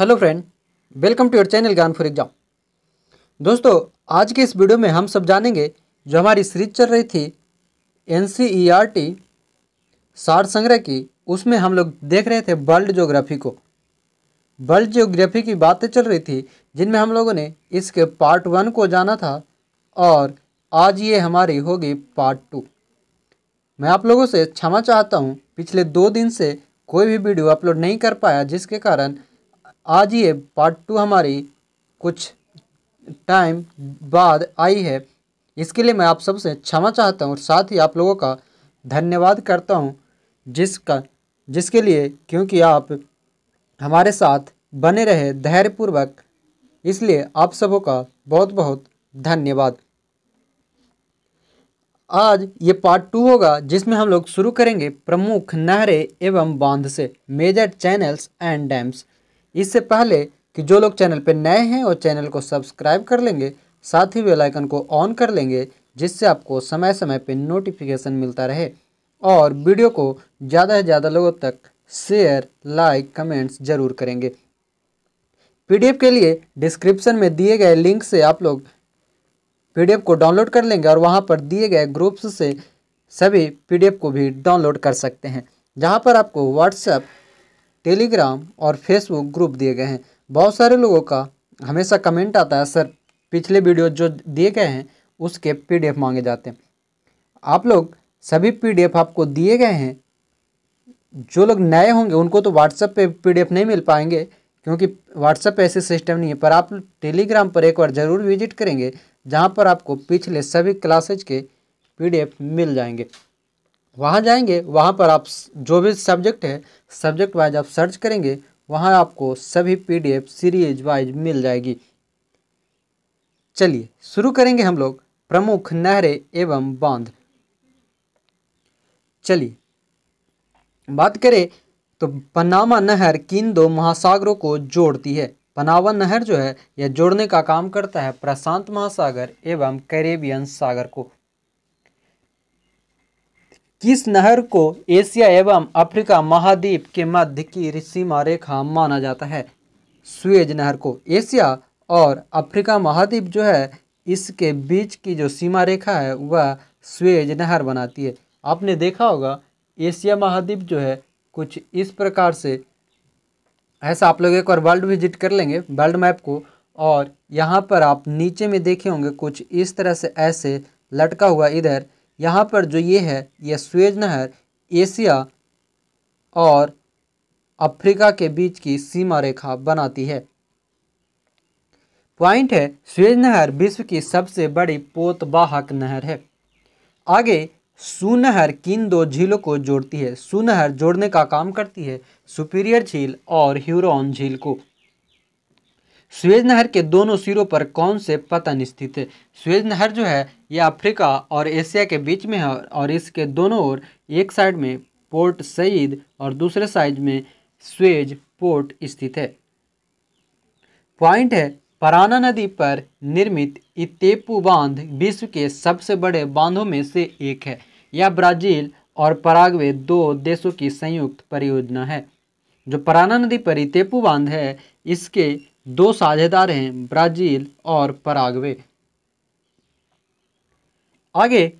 hello friend welcome to your channel Gyan for exam दोस्तों आज के इस वीडियो में हम सब जानेंगे जो हमारी सीरीज चल रही थी एन सी e सार संग्रह की उसमें हम लोग देख रहे थे वर्ल्ड ज्योग्राफी को वर्ल्ड ज्योग्राफी की बातें चल रही थी जिनमें हम लोगों ने इसके पार्ट वन को जाना था और आज ये हमारी होगी पार्ट टू मैं आप लोगों से क्षमा चाहता हूँ पिछले दो दिन से कोई भी वीडियो अपलोड नहीं कर पाया जिसके कारण आज ये पार्ट टू हमारी कुछ टाइम बाद आई है इसके लिए मैं आप सबसे क्षमा चाहता हूँ और साथ ही आप लोगों का धन्यवाद करता हूँ जिसका जिसके लिए क्योंकि आप हमारे साथ बने रहे धैर्यपूर्वक इसलिए आप सबों का बहुत बहुत धन्यवाद आज ये पार्ट टू होगा जिसमें हम लोग शुरू करेंगे प्रमुख नहरें एवं बांध से मेजर चैनल्स एंड डैम्स इससे पहले कि जो लोग चैनल पर नए हैं और चैनल को सब्सक्राइब कर लेंगे साथ ही वेलाइकन को ऑन कर लेंगे जिससे आपको समय समय पर नोटिफिकेशन मिलता रहे और वीडियो को ज़्यादा से ज़्यादा लोगों तक शेयर लाइक कमेंट्स ज़रूर करेंगे पीडीएफ के लिए डिस्क्रिप्शन में दिए गए लिंक से आप लोग पीडीएफ को डाउनलोड कर लेंगे और वहाँ पर दिए गए ग्रुप्स से सभी पीडीएफ को भी डाउनलोड कर सकते हैं जहाँ पर आपको व्हाट्सएप टेलीग्राम और फेसबुक ग्रुप दिए गए हैं बहुत सारे लोगों का हमेशा कमेंट आता है सर पिछले वीडियो जो दिए गए हैं उसके पीडीएफ मांगे जाते हैं आप लोग सभी पीडीएफ आपको दिए गए हैं जो लोग नए होंगे उनको तो व्हाट्सएप पे पीडीएफ नहीं मिल पाएंगे क्योंकि व्हाट्सएप पे ऐसे सिस्टम नहीं है पर आप टेलीग्राम पर एक बार ज़रूर विजिट करेंगे जहाँ पर आपको पिछले सभी क्लासेज के पी मिल जाएंगे वहाँ जाएंगे वहाँ पर आप जो भी सब्जेक्ट है सब्जेक्ट वाइज आप सर्च करेंगे वहाँ आपको सभी पीडीएफ सीरीज वाइज मिल जाएगी चलिए शुरू करेंगे हम लोग प्रमुख नहरें एवं बांध चलिए बात करें तो पनामा नहर किन दो महासागरों को जोड़ती है पनामा नहर जो है यह जोड़ने का काम करता है प्रशांत महासागर एवं कैरेबियन सागर को किस नहर को एशिया एवं अफ्रीका महाद्वीप के मध्य की सीमा रेखा माना जाता है सुएज नहर को एशिया और अफ्रीका महाद्वीप जो है इसके बीच की जो सीमा रेखा है वह सुएज नहर बनाती है आपने देखा होगा एशिया महाद्वीप जो है कुछ इस प्रकार से ऐसा आप लोग एक और वर्ल्ड विजिट कर लेंगे वर्ल्ड मैप को और यहाँ पर आप नीचे में देखे होंगे कुछ इस तरह से ऐसे लटका हुआ इधर यहाँ पर जो ये है यह स्वेज नहर एशिया और अफ्रीका के बीच की सीमा रेखा बनाती है पॉइंट है स्वेज नहर विश्व की सबसे बड़ी पोतवाहक नहर है आगे सुनहर किन दो झीलों को जोड़ती है सुनहर जोड़ने का काम करती है सुपीरियर झील और ह्यूरोन झील को स्वेज नहर के दोनों सिरों पर कौन से पतन स्थित है स्वेज नहर जो है ये अफ्रीका और एशिया के बीच में है और इसके दोनों ओर एक साइड में पोर्ट सईद और दूसरे साइड में स्वेज पोर्ट स्थित है पॉइंट है पराना नदी पर निर्मित इतेपू बांध विश्व के सबसे बड़े बांधों में से एक है यह ब्राजील और पराग्वे दो देशों की संयुक्त परियोजना है जो पराना नदी पर इतेपू बांध है इसके दो साझेदार हैं ब्राज़ील और पराग्वे आगे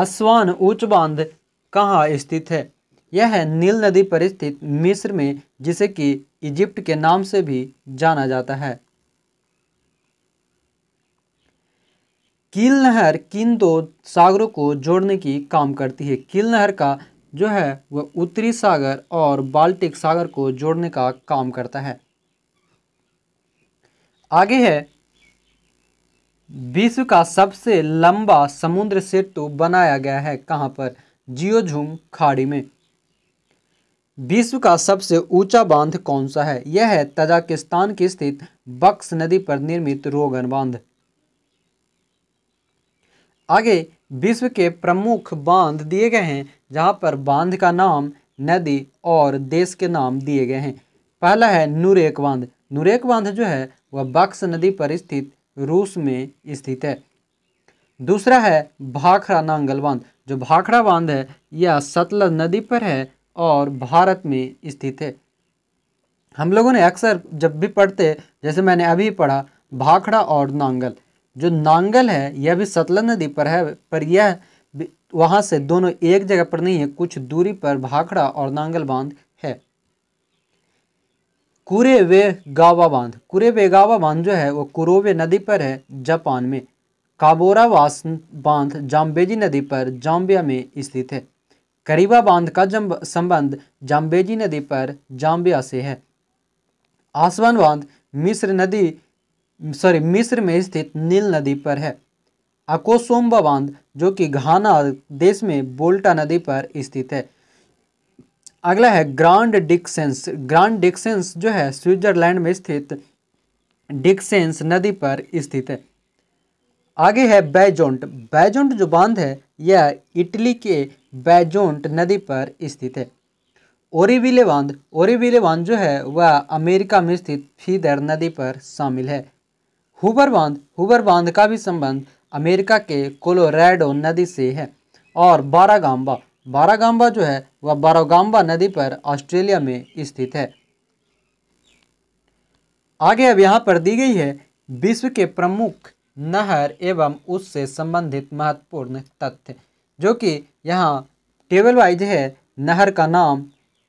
असवान उच्च बांध कहाँ स्थित है यह है नील नदी पर स्थित मिस्र में जिसे कि इजिप्ट के नाम से भी जाना जाता है कील नहर किन दो सागरों को जोड़ने की काम करती है कील नहर का जो है वह उत्तरी सागर और बाल्टिक सागर को जोड़ने का काम करता है आगे है विश्व का सबसे लंबा समुद्र सेतु बनाया गया है कहाँ पर जियोझुम खाड़ी में विश्व का सबसे ऊंचा बांध कौन सा है यह है तजाकिस्तान की स्थित बक्स नदी पर निर्मित रोगन बांध आगे विश्व के प्रमुख बांध दिए गए हैं जहां पर बांध का नाम नदी और देश के नाम दिए गए हैं पहला है नूरेक बांध नूरेक बांध जो है वह बक्स नदी पर स्थित रूस में स्थित है दूसरा है भाखड़ा नांगल बांध जो भाखड़ा बांध है यह सतलज नदी पर है और भारत में स्थित है हम लोगों ने अक्सर जब भी पढ़ते जैसे मैंने अभी पढ़ा भाखड़ा और नांगल जो नांगल है यह भी सतलज नदी पर है पर यह वहाँ से दोनों एक जगह पर नहीं है कुछ दूरी पर भाखड़ा और नांगल बांध कुरे गावा बांध कुरे गावा बांध जो है वो कुरोवे नदी पर है जापान में काबोरावास बांध जाम्बेजी नदी पर जाम्बिया में स्थित है करीबा बांध का संबंध जाम्बेजी नदी पर जाम्बिया से है आसवान बांध मिस्र नदी सॉरी मिस्र में स्थित नील नदी पर है अकोसोम्बा बांध जो कि घाना देश में बोल्टा नदी पर स्थित है अगला है ग्रांड डिक्सेंस ग्रांड डिक्सेंस जो है स्विट्जरलैंड में स्थित डिक्सेंस नदी पर स्थित है आगे है बैजोंट बैजोंट जो बांध है यह इटली के बैजोंट नदी पर स्थित है ओरिविले बांध ओरिविले बांध जो है वह अमेरिका में स्थित फीदर नदी पर शामिल है हुबर बांध हुबर बांध का भी संबंध अमेरिका के कोलोरेडो नदी से है और बारागाम्बा बारागाम्बा जो है वह बारागाम्बा नदी पर ऑस्ट्रेलिया में स्थित है आगे अब यहाँ पर दी गई है विश्व के प्रमुख नहर एवं उससे संबंधित महत्वपूर्ण तथ्य जो कि यहाँ टेबल वाइज है नहर का नाम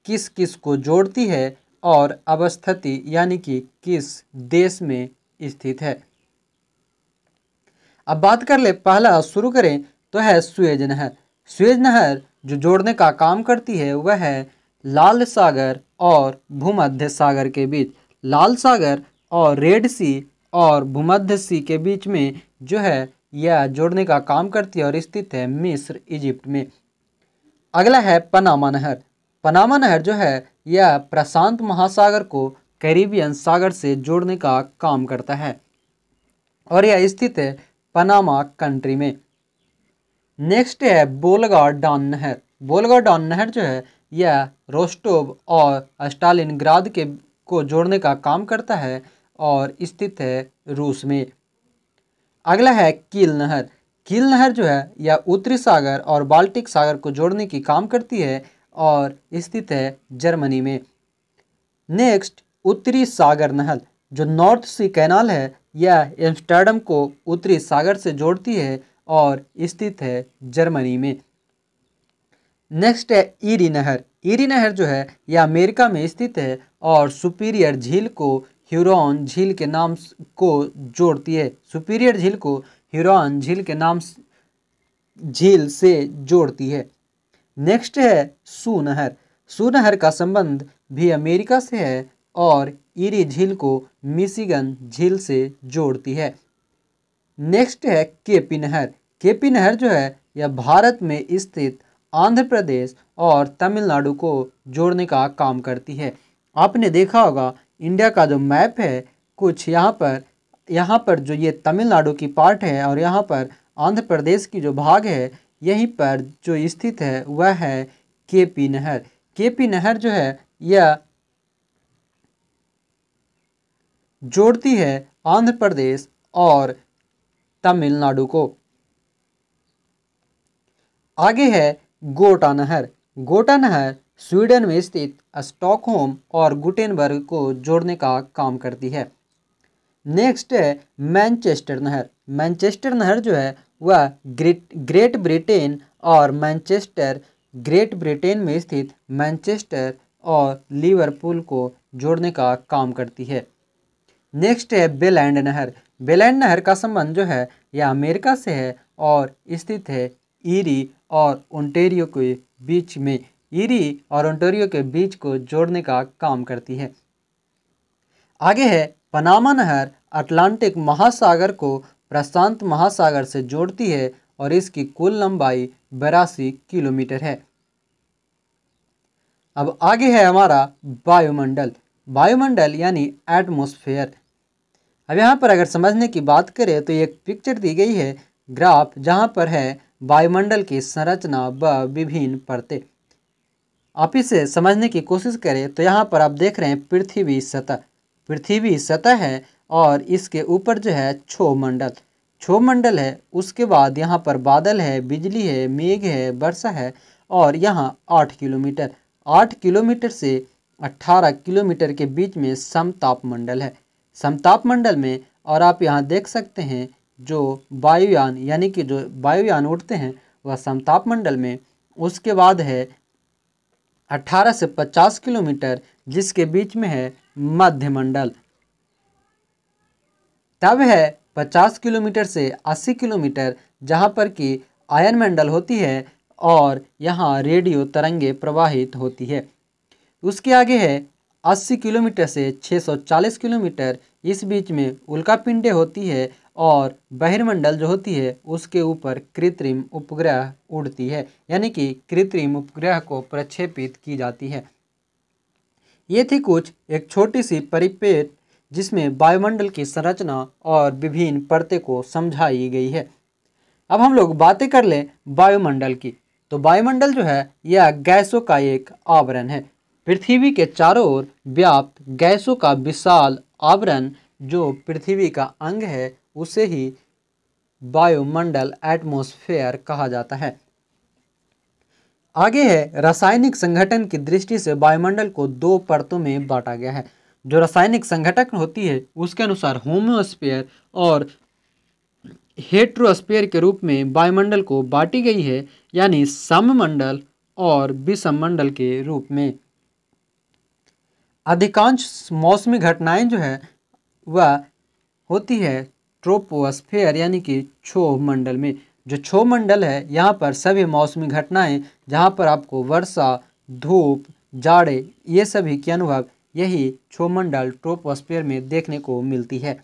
किस किस को जोड़ती है और अवस्थिति यानी कि किस देश में स्थित है अब बात कर ले पहला शुरू करें तो है सुएज नहर सुएज नहर जो जोड़ने का काम करती है वह है लाल सागर और भूमध्य सागर के बीच लाल सागर और रेड सी और भूमध्य सी के बीच में जो है यह जोड़ने का काम करती है और स्थित है मिस्र इजिप्ट में अगला है पनामा नहर पनामा नहर जो है यह प्रशांत महासागर को कैरिबियन सागर से जोड़ने का काम करता है और यह स्थित है पनामा कंट्री में नेक्स्ट है बोलगा डॉन नहर बोलगा डॉन नहर जो है यह रोस्टोव और ग्राद के को जोड़ने का काम करता है और स्थित है रूस में अगला है कील नहर कील नहर जो है यह उत्तरी सागर और बाल्टिक सागर को जोड़ने की काम करती है और स्थित है जर्मनी में नेक्स्ट उत्तरी सागर नहर जो नॉर्थ सी कैनाल है यह एम्स्टर्डम को उत्तरी सागर से जोड़ती है और स्थित है जर्मनी में नेक्स्ट है ईरी नहर ईरी नहर जो है यह अमेरिका में स्थित है और सुपीरियर झील को ह्यूरॉन झील के नाम को जोड़ती है सुपीरियर झील को ह्यूरॉन झील के नाम झील से जोड़ती है नेक्स्ट है सू नहर सू नहर का संबंध भी अमेरिका से है और ईरी झील को मिशिगन झील से जोड़ती है नेक्स्ट है के पी नहर के पी नहर जो है यह भारत में स्थित आंध्र प्रदेश और तमिलनाडु को जोड़ने का काम करती है आपने देखा होगा इंडिया का जो मैप है कुछ यहाँ पर यहाँ पर जो ये तमिलनाडु की पार्ट है और यहाँ पर आंध्र प्रदेश की जो भाग है यहीं पर जो स्थित है वह है के पी नहर के पी नहर जो है यह जोड़ती है आंध्र प्रदेश और तमिलनाडु को आगे है गोटा नहर गोटा नहर स्वीडन में स्थित स्टॉकहोम और गुटेनबर्ग को जोड़ने का काम करती है नेक्स्ट है मैनचेस्टर नहर मैनचेस्टर नहर जो है वह ग्रेट ग्रेट ब्रिटेन और मैनचेस्टर ग्रेट ब्रिटेन में स्थित मैनचेस्टर और लिवरपूल को जोड़ने का काम करती है नेक्स्ट है बेलैंड नहर बेलैंड नहर का संबंध जो है यह अमेरिका से है और स्थित है ईरी और ओंटेरियो के बीच में ईरी और ओंटेरियो के बीच को जोड़ने का काम करती है आगे है पनामा नहर अटलांटिक महासागर को प्रशांत महासागर से जोड़ती है और इसकी कुल लंबाई बरासी किलोमीटर है अब आगे है हमारा वायुमंडल वायुमंडल यानी एटमोस्फेयर अब यहाँ पर अगर समझने की बात करें तो एक पिक्चर दी गई है ग्राफ जहाँ पर है वायुमंडल की संरचना व विभिन्न परतें आप इसे समझने की कोशिश करें तो यहाँ पर आप देख रहे हैं पृथ्वी सतह पृथ्वी सतह है और इसके ऊपर जो है छो मंडल है उसके बाद यहाँ पर बादल है बिजली है मेघ है वर्षा है और यहाँ आठ किलोमीटर आठ किलोमीटर से अट्ठारह किलोमीटर के बीच में समताप मंडल है समताप मंडल में और आप यहाँ देख सकते हैं जो वायुयान यानी कि जो वायुयान उड़ते हैं वह समताप मंडल में उसके बाद है 18 से 50 किलोमीटर जिसके बीच में है मध्यमंडल तब है 50 किलोमीटर से 80 किलोमीटर जहाँ पर कि आयन मंडल होती है और यहाँ रेडियो तरंगे प्रवाहित होती है उसके आगे है 80 किलोमीटर से 640 किलोमीटर इस बीच में उल्का पिंडे होती है और बहिर्मंडल जो होती है उसके ऊपर कृत्रिम उपग्रह उड़ती है यानी कि कृत्रिम उपग्रह को प्रक्षेपित की जाती है ये थी कुछ एक छोटी सी परिपेट जिसमें वायुमंडल की संरचना और विभिन्न परतें को समझाई गई है अब हम लोग बातें कर लें वायुमंडल की तो वायुमंडल जो है यह गैसों का एक आवरण है पृथ्वी के चारों ओर व्याप्त गैसों का विशाल आवरण जो पृथ्वी का अंग है उसे ही वायुमंडल एटमॉस्फेयर कहा जाता है आगे है रासायनिक संगठन की दृष्टि से वायुमंडल को दो परतों में बांटा गया है जो रासायनिक संगठक होती है उसके अनुसार होमोस्फेयर और हेट्रोस्फेयर के रूप में वायुमंडल को बांटी गई है यानी सममंडल और विषममंडल के रूप में अधिकांश मौसमी घटनाएं जो है वह होती है ट्रोपोस्फेयर यानी कि क्षोभ मंडल में जो क्षोभ मंडल है यहाँ पर सभी मौसमी घटनाएं जहाँ पर आपको वर्षा धूप जाड़े ये सभी के अनुभव यही मंडल ट्रोपोस्फेयर में देखने को मिलती है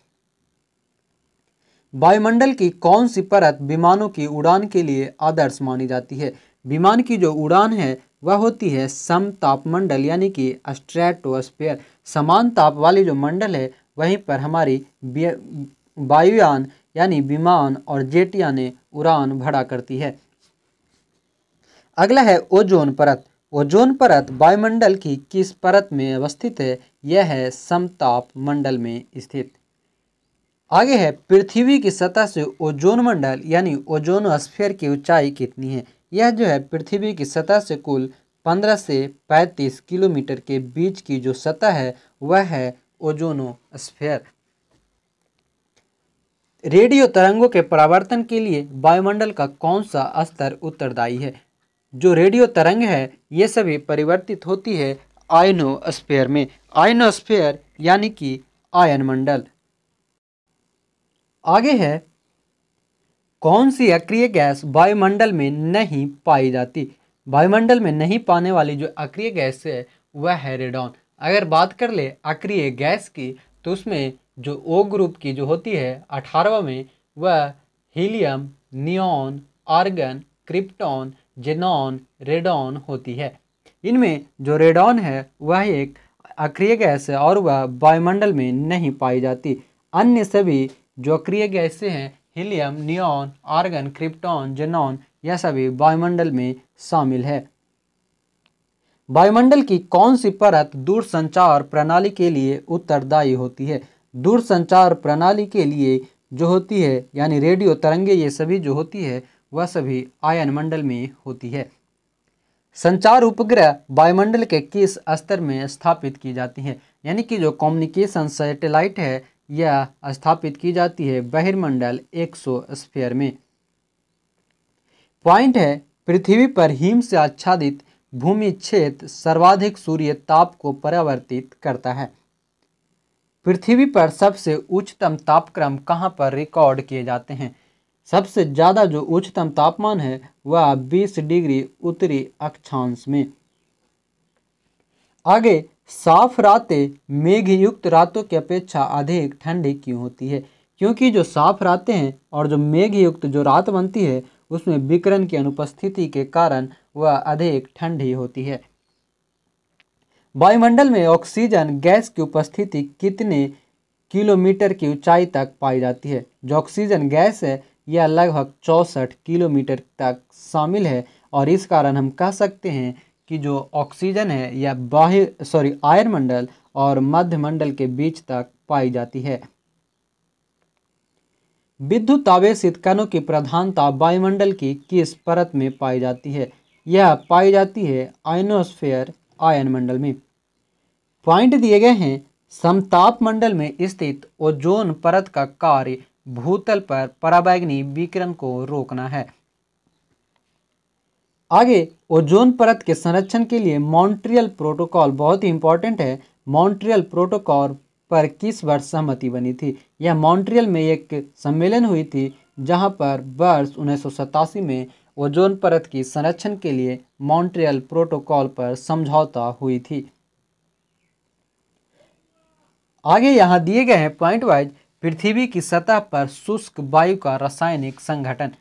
वायुमंडल की कौन सी परत विमानों की उड़ान के लिए आदर्श मानी जाती है विमान की जो उड़ान है वह होती है सम तापमंडल यानी कि स्ट्रेटोस्फेयर समान ताप वाली जो मंडल है वहीं पर हमारी वायुयान यानी विमान और जेट यानी उड़ान भरा करती है अगला है ओजोन परत ओजोन परत वायुमंडल की किस परत में अवस्थित है यह है समताप मंडल में स्थित आगे है पृथ्वी की सतह से ओजोन मंडल यानी ओजोन स्फेयर की ऊंचाई कितनी है यह जो है पृथ्वी की सतह से कुल 15 से 35 किलोमीटर के बीच की जो सतह है वह है ओजोनो स्फेयर रेडियो तरंगों के परावर्तन के लिए वायुमंडल का कौन सा स्तर उत्तरदायी है जो रेडियो तरंग है ये सभी परिवर्तित होती है आयनोस्फेयर में आयनोस्फेयर यानी कि आयन मंडल आगे है कौन सी अक्रिय गैस वायुमंडल में नहीं पाई जाती वायुमंडल में नहीं पाने वाली जो अक्रिय गैस है वह है रेडॉन अगर बात कर ले अक्रिय गैस की तो उसमें जो ओ ग्रुप की जो होती है अठारहवा में वह helium neon argon krypton xenon radon होती है इनमें जो रेडॉन है वह एक अक्रिय गैस है और वह वायुमंडल में नहीं पाई जाती अन्य सभी जो अक्रिय गैसें हैं helium neon argon krypton xenon यह सभी वायुमंडल में शामिल है वायुमंडल की कौन सी परत दूरसंचार प्रणाली के लिए उत्तरदायी होती है दूरसंचार प्रणाली के लिए जो होती है यानी रेडियो तरंगे ये सभी जो होती है वह सभी आयन मंडल में होती है संचार उपग्रह वायुमंडल के किस स्तर में स्थापित की जाती हैं यानी कि जो कम्युनिकेशन सैटेलाइट है यह स्थापित की जाती है बहिर्मंडल 100 स्फीयर में पॉइंट है पृथ्वी पर हिम से आच्छादित भूमि क्षेत्र सर्वाधिक सूर्य ताप को परावर्तित करता है पृथ्वी पर सबसे उच्चतम तापक्रम कहाँ पर रिकॉर्ड किए जाते हैं सबसे ज़्यादा जो उच्चतम तापमान है वह 20 डिग्री उत्तरी अक्षांश में आगे साफ रातें मेघयुक्त रातों की अपेक्षा अधिक ठंडी क्यों होती है क्योंकि जो साफ रातें हैं और जो मेघयुक्त जो रात बनती है उसमें विकरण की अनुपस्थिति के कारण वह अधिक ठंडी होती है वायुमंडल में ऑक्सीजन गैस की उपस्थिति कितने किलोमीटर की ऊंचाई तक पाई जाती है जो ऑक्सीजन गैस है यह लगभग चौंसठ किलोमीटर तक शामिल है और इस कारण हम कह सकते हैं कि जो ऑक्सीजन है या बाह्य सॉरी आयर मंडल और मध्य मंडल के बीच तक पाई जाती है विद्युत आवेशित कणों की प्रधानता वायुमंडल की किस परत में पाई जाती है यह पाई जाती है आयनोस्फेयर आयन मंडल में पॉइंट दिए गए हैं समताप मंडल में स्थित ओजोन परत का कार्य भूतल पर पराबैग्नी विकिरण को रोकना है आगे ओजोन परत के संरक्षण के लिए मॉन्ट्रियल प्रोटोकॉल बहुत ही इंपॉर्टेंट है मॉन्ट्रियल प्रोटोकॉल पर किस वर्ष सहमति बनी थी यह मॉन्ट्रियल में एक सम्मेलन हुई थी जहां पर वर्ष उन्नीस में ओजोन परत की संरक्षण के लिए मॉन्ट्रियल प्रोटोकॉल पर समझौता हुई थी आगे यहाँ दिए गए हैं पॉइंट वाइज पृथ्वी की सतह पर शुष्क वायु का रासायनिक संगठन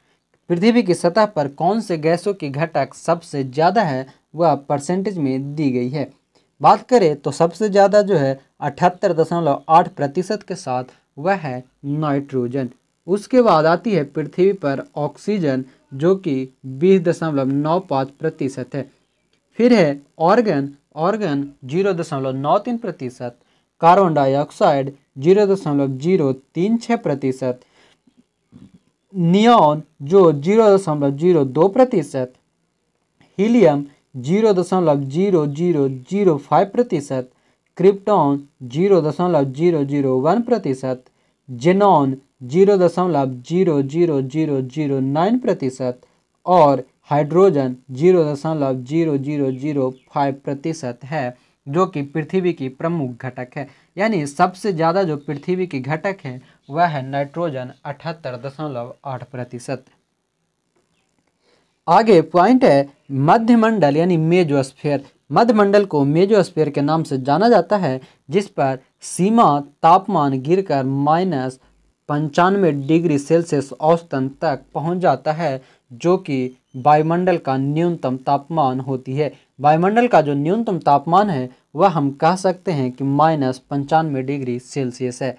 पृथ्वी की सतह पर कौन से गैसों की घटक सबसे ज़्यादा है वह परसेंटेज में दी गई है बात करें तो सबसे ज़्यादा जो है अठहत्तर दशमलव आठ प्रतिशत के साथ वह है नाइट्रोजन उसके बाद आती है पृथ्वी पर ऑक्सीजन जो कि बीस दशमलव नौ पाँच प्रतिशत है फिर है ऑर्गन ऑर्गन जीरो दशमलव नौ तीन प्रतिशत कार्बन डाइऑक्साइड जीरो दशमलव जीरो तीन छः प्रतिशत नियॉन जो जीरो दशमलव जीरो दो प्रतिशत हीलियम जीरो दशमलव जीरो जीरो जीरो फाइव प्रतिशत क्रिप्टॉन जीरो दशमलव जीरो जीरो वन प्रतिशत जेनॉन जीरो दशमलव zero zero zero zero nine प्रतिशत और हाइड्रोजन जीरो दशमलव जीरो जीरो जीरो फाइव प्रतिशत है जो कि पृथ्वी की प्रमुख घटक है यानी सबसे ज़्यादा जो पृथ्वी की घटक है वह है नाइट्रोजन अठहत्तर दशमलव आठ प्रतिशत आगे पॉइंट है मध्यमंडल यानी मेजोस्फेयर मध्यमंडल को मेजोस्फेयर के नाम से जाना जाता है जिस पर सीमा तापमान गिरकर माइनस पंचानवे डिग्री सेल्सियस औसतन तक पहुंच जाता है जो कि वायुमंडल का न्यूनतम तापमान होती है वायुमंडल का जो न्यूनतम तापमान है वह हम कह सकते हैं कि माइनस पंचानवे डिग्री सेल्सियस है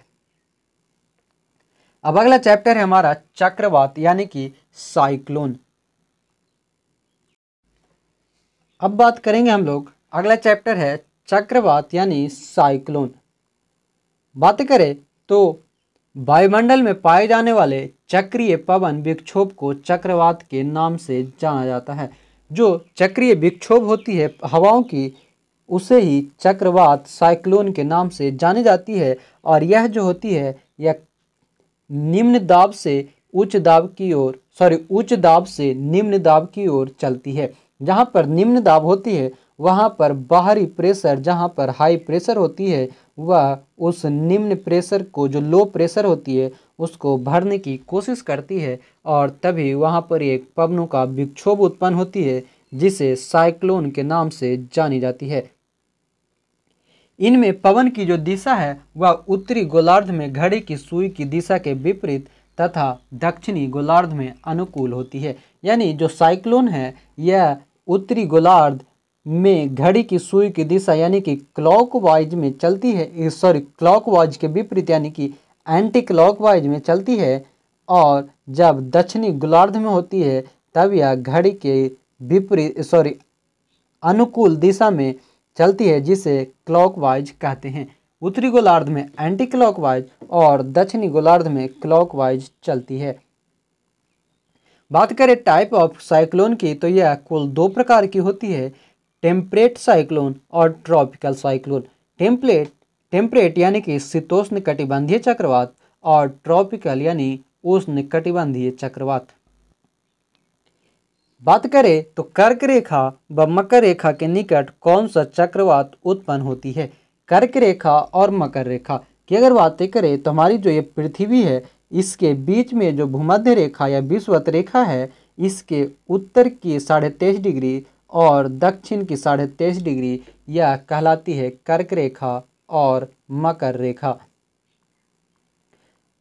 अब अगला चैप्टर है हमारा चक्रवात यानी कि साइक्लोन अब बात करेंगे हम लोग अगला चैप्टर है चक्रवात यानी साइक्लोन बात करें तो वायुमंडल में पाए जाने वाले चक्रीय पवन विक्षोभ को चक्रवात के नाम से जाना जाता है जो चक्रीय विक्षोभ होती है हवाओं की उसे ही चक्रवात साइक्लोन के नाम से जानी जाती है और यह जो होती है यह निम्न दाब से उच्च दाब की ओर सॉरी उच्च दाब से निम्न दाब की ओर चलती है जहाँ पर निम्न दाब होती है वहाँ पर बाहरी प्रेशर जहाँ पर हाई प्रेशर होती है वह उस निम्न प्रेशर को जो लो प्रेशर होती है उसको भरने की कोशिश करती है और तभी वहाँ पर एक पवनों का विक्षोभ उत्पन्न होती है जिसे साइक्लोन के नाम से जानी जाती है इनमें पवन की जो दिशा है वह उत्तरी गोलार्ध में घड़ी की सुई की दिशा के विपरीत तथा दक्षिणी गोलार्ध में अनुकूल होती है यानी जो साइक्लोन है यह उत्तरी गोलार्ध में घड़ी की सुई की दिशा यानी कि क्लॉकवाइज में चलती है सॉरी क्लॉकवाइज के विपरीत यानी कि एंटी क्लॉकवाइज में चलती है और जब दक्षिणी गोलार्ध में होती है तब यह घड़ी के विपरीत सॉरी अनुकूल दिशा में चलती है जिसे क्लॉकवाइज कहते हैं उत्तरी गोलार्ध में एंटी क्लॉकवाइज और दक्षिणी गोलार्ध में क्लॉकवाइज चलती है बात करें टाइप ऑफ साइक्लोन की तो यह कुल दो प्रकार की होती है टेम्परेट साइक्लोन और ट्रॉपिकल साइक्लोन टेम्परेट टेम्परेट यानी कि शीतोष्ण कटिबंधीय चक्रवात और ट्रॉपिकल यानी उष्ण कटिबंधीय चक्रवात बात करें तो कर्क रेखा व मकर रेखा के निकट कौन सा चक्रवात उत्पन्न होती है कर्क रेखा और मकर रेखा की अगर बातें करें तो हमारी जो ये पृथ्वी है इसके बीच में जो भूमध्य रेखा या विश्वत रेखा है इसके उत्तर की साढ़े तेईस डिग्री और दक्षिण की साढ़े तेईस डिग्री यह कहलाती है कर्क रेखा और मकर रेखा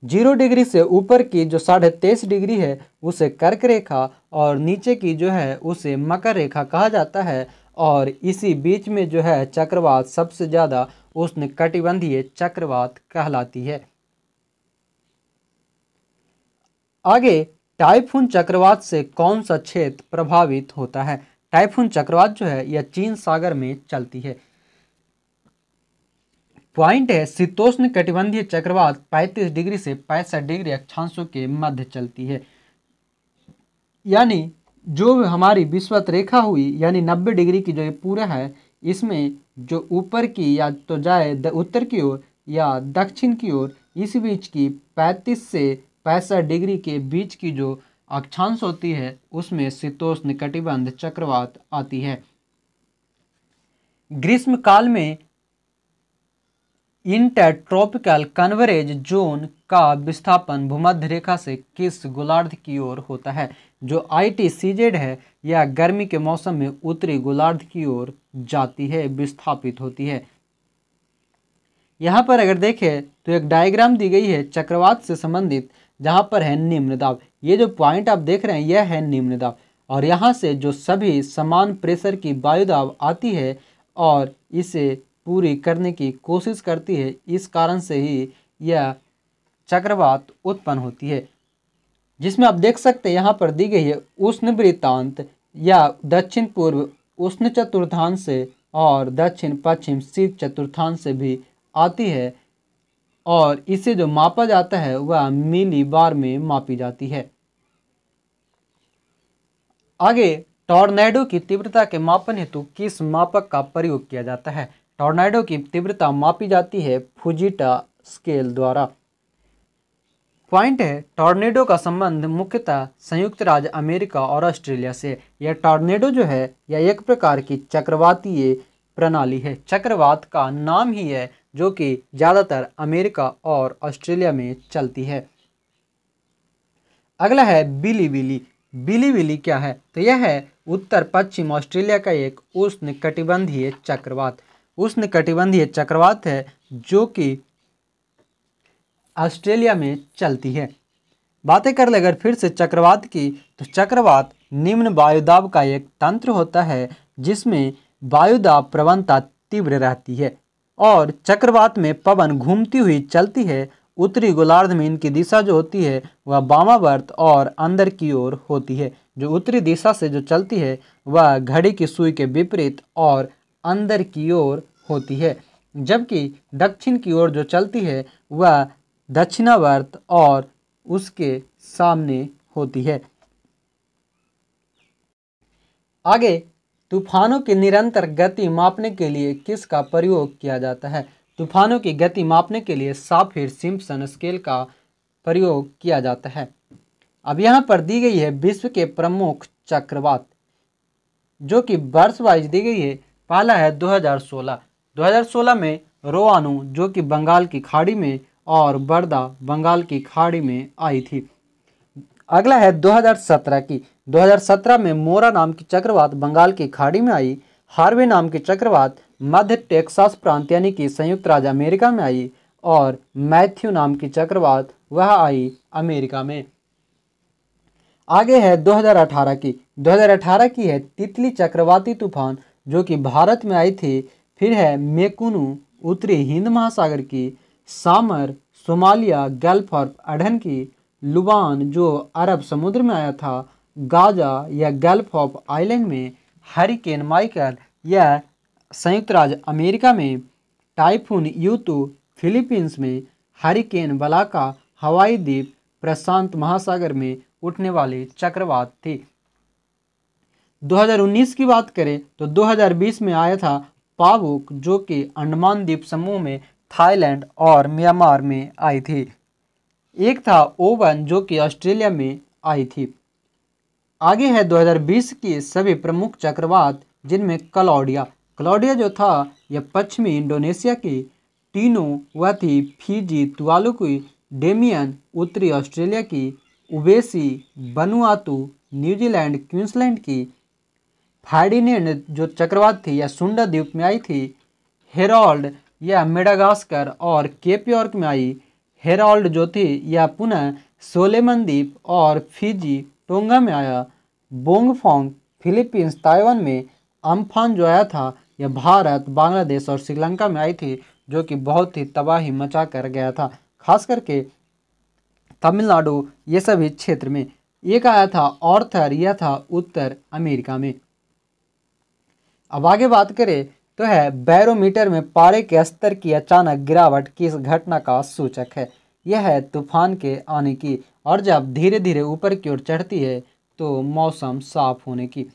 जीरो डिग्री से ऊपर की जो साढ़े तेईस डिग्री है उसे कर्क रेखा और नीचे की जो है उसे मकर रेखा कहा जाता है और इसी बीच में जो है चक्रवात सबसे ज़्यादा उसने कटिबंधीय चक्रवात कहलाती है आगे टाइफून चक्रवात से कौन सा क्षेत्र प्रभावित होता है टाइफून चक्रवात जो है यह चीन सागर में चलती है पॉइंट है शीतोष्ण कटिबंधीय चक्रवात 35 डिग्री से पैंसठ डिग्री अक्षांशों के मध्य चलती है यानी जो हमारी विश्वत रेखा हुई यानी 90 डिग्री की जो ये पूरा है इसमें जो ऊपर की या तो जाए उत्तर की ओर या दक्षिण की ओर इस बीच की 35 से पैंसठ डिग्री के बीच की जो अक्षांश होती है उसमें शीतोष्ण कटिबंध चक्रवात आती है ग्रीष्म काल में इंटरट्रॉपिकल कन्वरेज जोन का विस्थापन भूमध्य रेखा से किस गोलार्ध की ओर होता है जो आई टी है या गर्मी के मौसम में उत्तरी गोलार्ध की ओर जाती है विस्थापित होती है यहाँ पर अगर देखें तो एक डायग्राम दी गई है चक्रवात से संबंधित जहाँ पर है निम्न दाब ये जो पॉइंट आप देख रहे हैं यह है निम्न दाब और यहाँ से जो सभी समान प्रेशर की वायुदाब आती है और इसे पूरी करने की कोशिश करती है इस कारण से ही यह चक्रवात उत्पन्न होती है जिसमें आप देख सकते हैं यहाँ पर दी गई है उष्ण वृत्तांत या दक्षिण पूर्व उष्ण चतुर्थांश से और दक्षिण पश्चिम शीत चतुर्थांश से भी आती है और इसे जो मापा जाता है वह मिली बार में मापी जाती है आगे टॉर्नेडो की तीव्रता के मापन हेतु किस मापक का प्रयोग किया जाता है टॉर्नेडो की तीव्रता मापी जाती है फुजिटा स्केल द्वारा पॉइंट है टॉर्नेडो का संबंध मुख्यतः संयुक्त राज्य अमेरिका और ऑस्ट्रेलिया से यह टॉर्नेडो जो है यह एक प्रकार की चक्रवातीय प्रणाली है चक्रवात का नाम ही है जो कि ज़्यादातर अमेरिका और ऑस्ट्रेलिया में चलती है अगला है बिली बिली बिली बिली क्या है तो यह है उत्तर पश्चिम ऑस्ट्रेलिया का एक उष्ण कटिबंधीय चक्रवात उष्ण कटिबंधीय चक्रवात है जो कि ऑस्ट्रेलिया में चलती है बातें कर ले अगर फिर से चक्रवात की तो चक्रवात निम्न वायुदाब का एक तंत्र होता है जिसमें वायुदाब प्रवणता तीव्र रहती है और चक्रवात में पवन घूमती हुई चलती है उत्तरी गोलार्ध में इनकी दिशा जो होती है वह बामावर्त और अंदर की ओर होती है जो उत्तरी दिशा से जो चलती है वह घड़ी की सुई के विपरीत और अंदर की ओर होती है जबकि दक्षिण की ओर जो चलती है वह दक्षिणावर्त और उसके सामने होती है आगे तूफानों की निरंतर गति मापने के लिए किसका प्रयोग किया जाता है तूफानों की गति मापने के लिए साफिर सिम्पसन स्केल का प्रयोग किया जाता है अब यहाँ पर दी गई है विश्व के प्रमुख चक्रवात जो कि वर्षवाइज वाइज दी गई है पहला है 2016 2016 में रोआनू जो कि बंगाल की खाड़ी में और बर्दा बंगाल की खाड़ी में आई थी अगला है 2017 की 2017 में मोरा नाम की चक्रवात बंगाल की खाड़ी में आई हार्वे नाम की चक्रवात मध्य टेक्सास प्रांत यानी कि संयुक्त राज्य अमेरिका में आई और मैथ्यू नाम की चक्रवात वह आई अमेरिका में आगे है 2018 की 2018 की है तितली चक्रवाती तूफान जो कि भारत में आई थी फिर है मेकुनु उत्तरी हिंद महासागर की सामर सोमालिया गल्फॉर्प अडन की लुबान जो अरब समुद्र में आया था गाजा या गल्फ ऑफ आइलैंड में हरिकेन माइकल या संयुक्त राज्य अमेरिका में टाइफून यूतु फिलीपींस में हरिकेन बलाका हवाई द्वीप प्रशांत महासागर में उठने वाली चक्रवात थी 2019 की बात करें तो 2020 में आया था पावुक जो कि अंडमान द्वीप समूह में थाईलैंड और म्यांमार में आई थी एक था ओवन जो कि ऑस्ट्रेलिया में आई थी आगे है 2020 के सभी प्रमुख चक्रवात जिनमें कलौडिया कलौडिया जो था यह पश्चिमी इंडोनेशिया की टीनो व थी फीजी तुआलुकी डेमियन उत्तरी ऑस्ट्रेलिया की उबेसी बनुआतू न्यूजीलैंड क्वींसलैंड की फार्डिनेंड जो चक्रवात थी या सुंडा द्वीप में आई थी हेराल्ड या मेडागास्कर और केपयॉर्क में आई हेराल्ड जो थी यह पुनः सोलेमन द्वीप और फिजी टोंगा में आया बोंगफोंग फिलीपींस ताइवान में अम्फान जो आया था यह भारत बांग्लादेश और श्रीलंका में आई थी जो कि बहुत ही तबाही मचा कर गया था खास करके तमिलनाडु ये सभी क्षेत्र में एक आया था थर यह था उत्तर अमेरिका में अब आगे बात करें तो है बैरोमीटर में पारे के स्तर की अचानक गिरावट किस घटना का सूचक है यह है तूफान के आने की और जब धीरे धीरे ऊपर की ओर चढ़ती है तो मौसम साफ होने की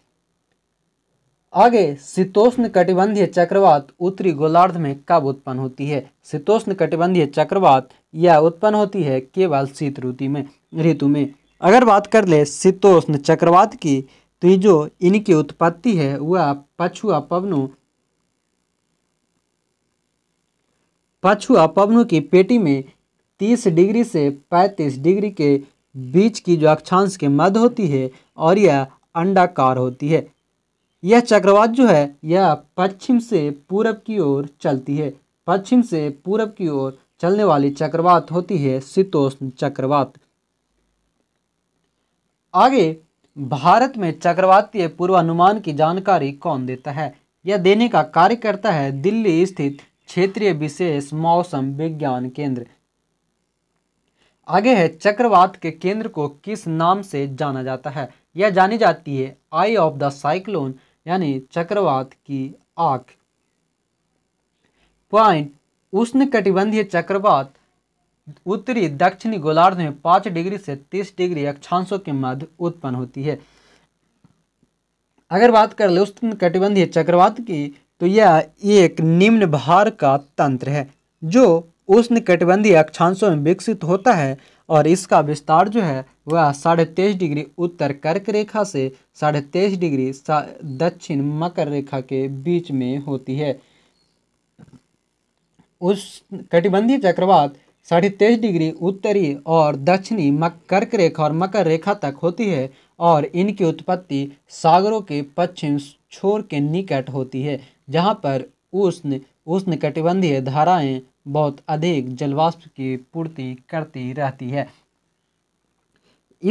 आगे शीतोष्ण कटिबंधीय चक्रवात उत्तरी गोलार्ध में कब उत्पन्न होती है शीतोष्ण कटिबंधीय चक्रवात यह उत्पन्न होती है केवल शीत ऋतु में ऋतु में अगर बात कर ले शीतोष्ण चक्रवात की तो ये जो इनकी उत्पत्ति है वह पछुआ पवनों पछुआ पवनों की पेटी में 30 डिग्री से 35 डिग्री के बीच की जो अक्षांश के मध्य होती है और यह अंडाकार होती है यह चक्रवात जो है यह पश्चिम से पूरब की ओर चलती है पश्चिम से पूरब की ओर चलने वाली चक्रवात होती है शीतोष्ण चक्रवात आगे भारत में चक्रवातीय पूर्वानुमान की जानकारी कौन देता है यह देने का कार्य करता है दिल्ली स्थित क्षेत्रीय विशेष मौसम विज्ञान केंद्र आगे है चक्रवात के केंद्र को किस नाम से जाना जाता है यह जानी जाती है आई ऑफ द साइक्लोन यानी चक्रवात की आंख पॉइंट उष्ण कटिबंधीय चक्रवात उत्तरी दक्षिणी गोलार्ध में पाँच डिग्री से तीस डिग्री अक्षांशों के मध्य उत्पन्न होती है अगर बात कर ले उष्ण कटिबंधीय चक्रवात की तो यह एक निम्न भार का तंत्र है जो उष्ण कटिबंधीय अक्षांशों में विकसित होता है और इसका विस्तार जो है वह साढ़े तेईस डिग्री उत्तर कर्क रेखा से साढ़े तेईस डिग्री दक्षिण मकर रेखा के बीच में होती है उस कटिबंधीय चक्रवात साढ़े तेईस डिग्री उत्तरी और दक्षिणी मक कर्क रेखा और मकर रेखा तक होती है और इनकी उत्पत्ति सागरों के पश्चिम छोर के निकट होती है जहाँ पर उष्ण उष्ण कटिबंधीय धाराएँ बहुत अधिक जलवाष्प की पूर्ति करती रहती है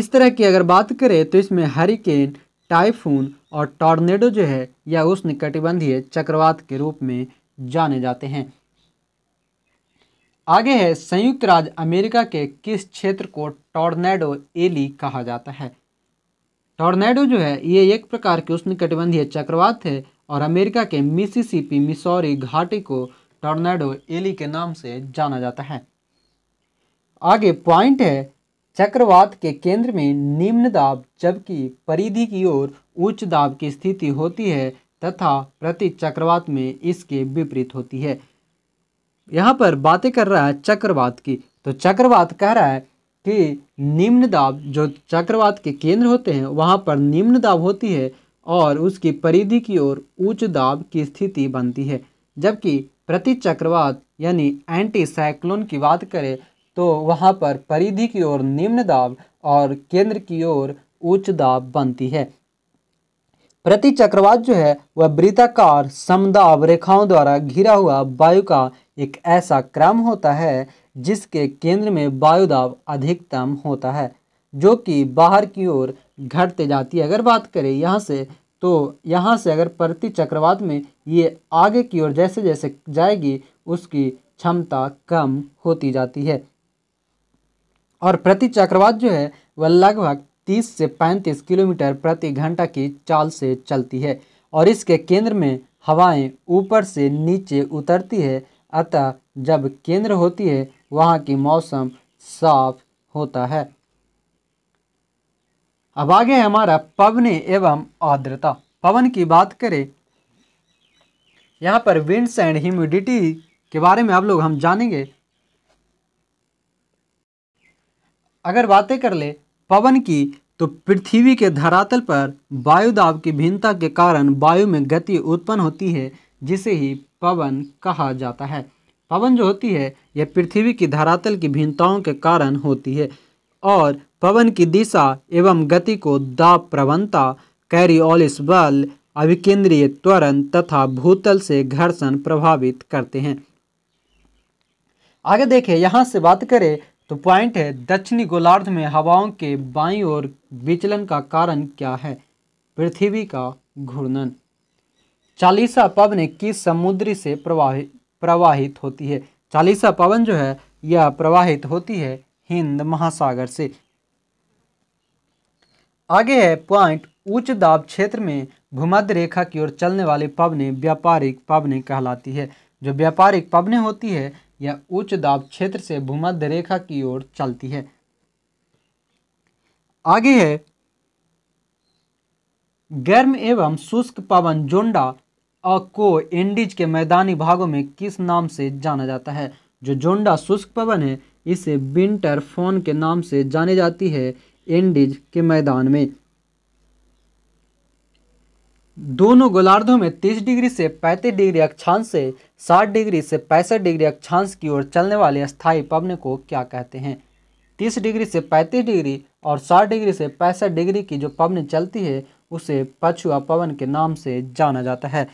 इस तरह की अगर बात करें तो इसमें हरिकेन टाइफून और टॉर्नेडो जो है यह उष्ण कटिबंधीय चक्रवात के रूप में जाने जाते हैं आगे है संयुक्त राज्य अमेरिका के किस क्षेत्र को टॉर्नेडो एली कहा जाता है टॉर्नेडो जो है ये एक प्रकार के उष्णकटिबंधीय चक्रवात है और अमेरिका के मिसिसिपी मिसौरी घाटी को टॉर्नेडो एली के नाम से जाना जाता है आगे पॉइंट है चक्रवात के केंद्र में निम्न दाब जबकि परिधि की ओर उच्च दाब की स्थिति होती है तथा प्रति चक्रवात में इसके विपरीत होती है यहाँ पर बातें कर रहा है चक्रवात की तो चक्रवात कह रहा है कि निम्न दाब जो चक्रवात के केंद्र होते हैं वहाँ पर निम्न दाब होती है और उसकी परिधि की ओर उच्च दाब की स्थिति बनती है जबकि प्रति चक्रवात यानी एंटी साइक्लोन की बात करें तो वहाँ पर परिधि की ओर निम्न दाब और केंद्र की ओर उच्च दाब बनती है प्रति चक्रवात जो है वह वृत्ताकार समदाब रेखाओं द्वारा घिरा हुआ वायु का एक ऐसा क्रम होता है जिसके केंद्र में वायुदाब अधिकतम होता है जो कि बाहर की ओर घटते जाती है अगर बात करें यहाँ से तो यहाँ से अगर प्रति चक्रवात में ये आगे की ओर जैसे जैसे जाएगी उसकी क्षमता कम होती जाती है और प्रति चक्रवात जो है वह लगभग 30 से 35 किलोमीटर प्रति घंटा की चाल से चलती है और इसके केंद्र में हवाएं ऊपर से नीचे उतरती है अतः जब केंद्र होती है वहाँ की मौसम साफ होता है अब आगे हमारा पवन एवं आर्द्रता पवन की बात करें यहाँ पर विंड्स एंड ह्यूमिडिटी के बारे में आप लोग हम जानेंगे अगर बातें कर ले पवन की तो पृथ्वी के धरातल पर वायु दाब की भिन्नता के कारण वायु में गति उत्पन्न होती है जिसे ही पवन कहा जाता है पवन जो होती है यह पृथ्वी की धरातल की भिन्नताओं के कारण होती है और पवन की दिशा एवं गति को दाब प्रवणता कैरियोलिस बल अभिकेंद्रीय त्वरण तथा भूतल से घर्षण प्रभावित करते हैं आगे देखें यहाँ से बात करें तो पॉइंट है दक्षिणी गोलार्ध में हवाओं के बाई और विचलन का कारण क्या है पृथ्वी का घूर्णन चालीसा पवन किस समुद्री से प्रवाहित प्रवाहित होती है चालीसा पवन जो है यह प्रवाहित होती है हिंद महासागर से आगे है पॉइंट उच्च दाब क्षेत्र में भूमध्य रेखा की ओर चलने वाली पवने व्यापारिक पवने कहलाती है जो व्यापारिक पवने होती है यह उच्च दाब क्षेत्र से भूमध्य रेखा की ओर चलती है आगे है गर्म एवं शुष्क पवन जोंडा को एंडीज के मैदानी भागों में किस नाम से जाना जाता है जो जोंडा शुष्क पवन है इसे विंटर फोन के नाम से जानी जाती है एंडीज के मैदान में दोनों गोलार्धों में 30 डिग्री से 35 डिग्री अक्षांश से 60 डिग्री से पैंसठ डिग्री अक्षांश की ओर चलने वाले स्थायी पवन को क्या कहते हैं 30 डिग्री से 35 डिग्री और 60 डिग्री से पैंसठ डिग्री की जो पवन चलती है उसे पछुआ पवन के नाम से जाना जाता है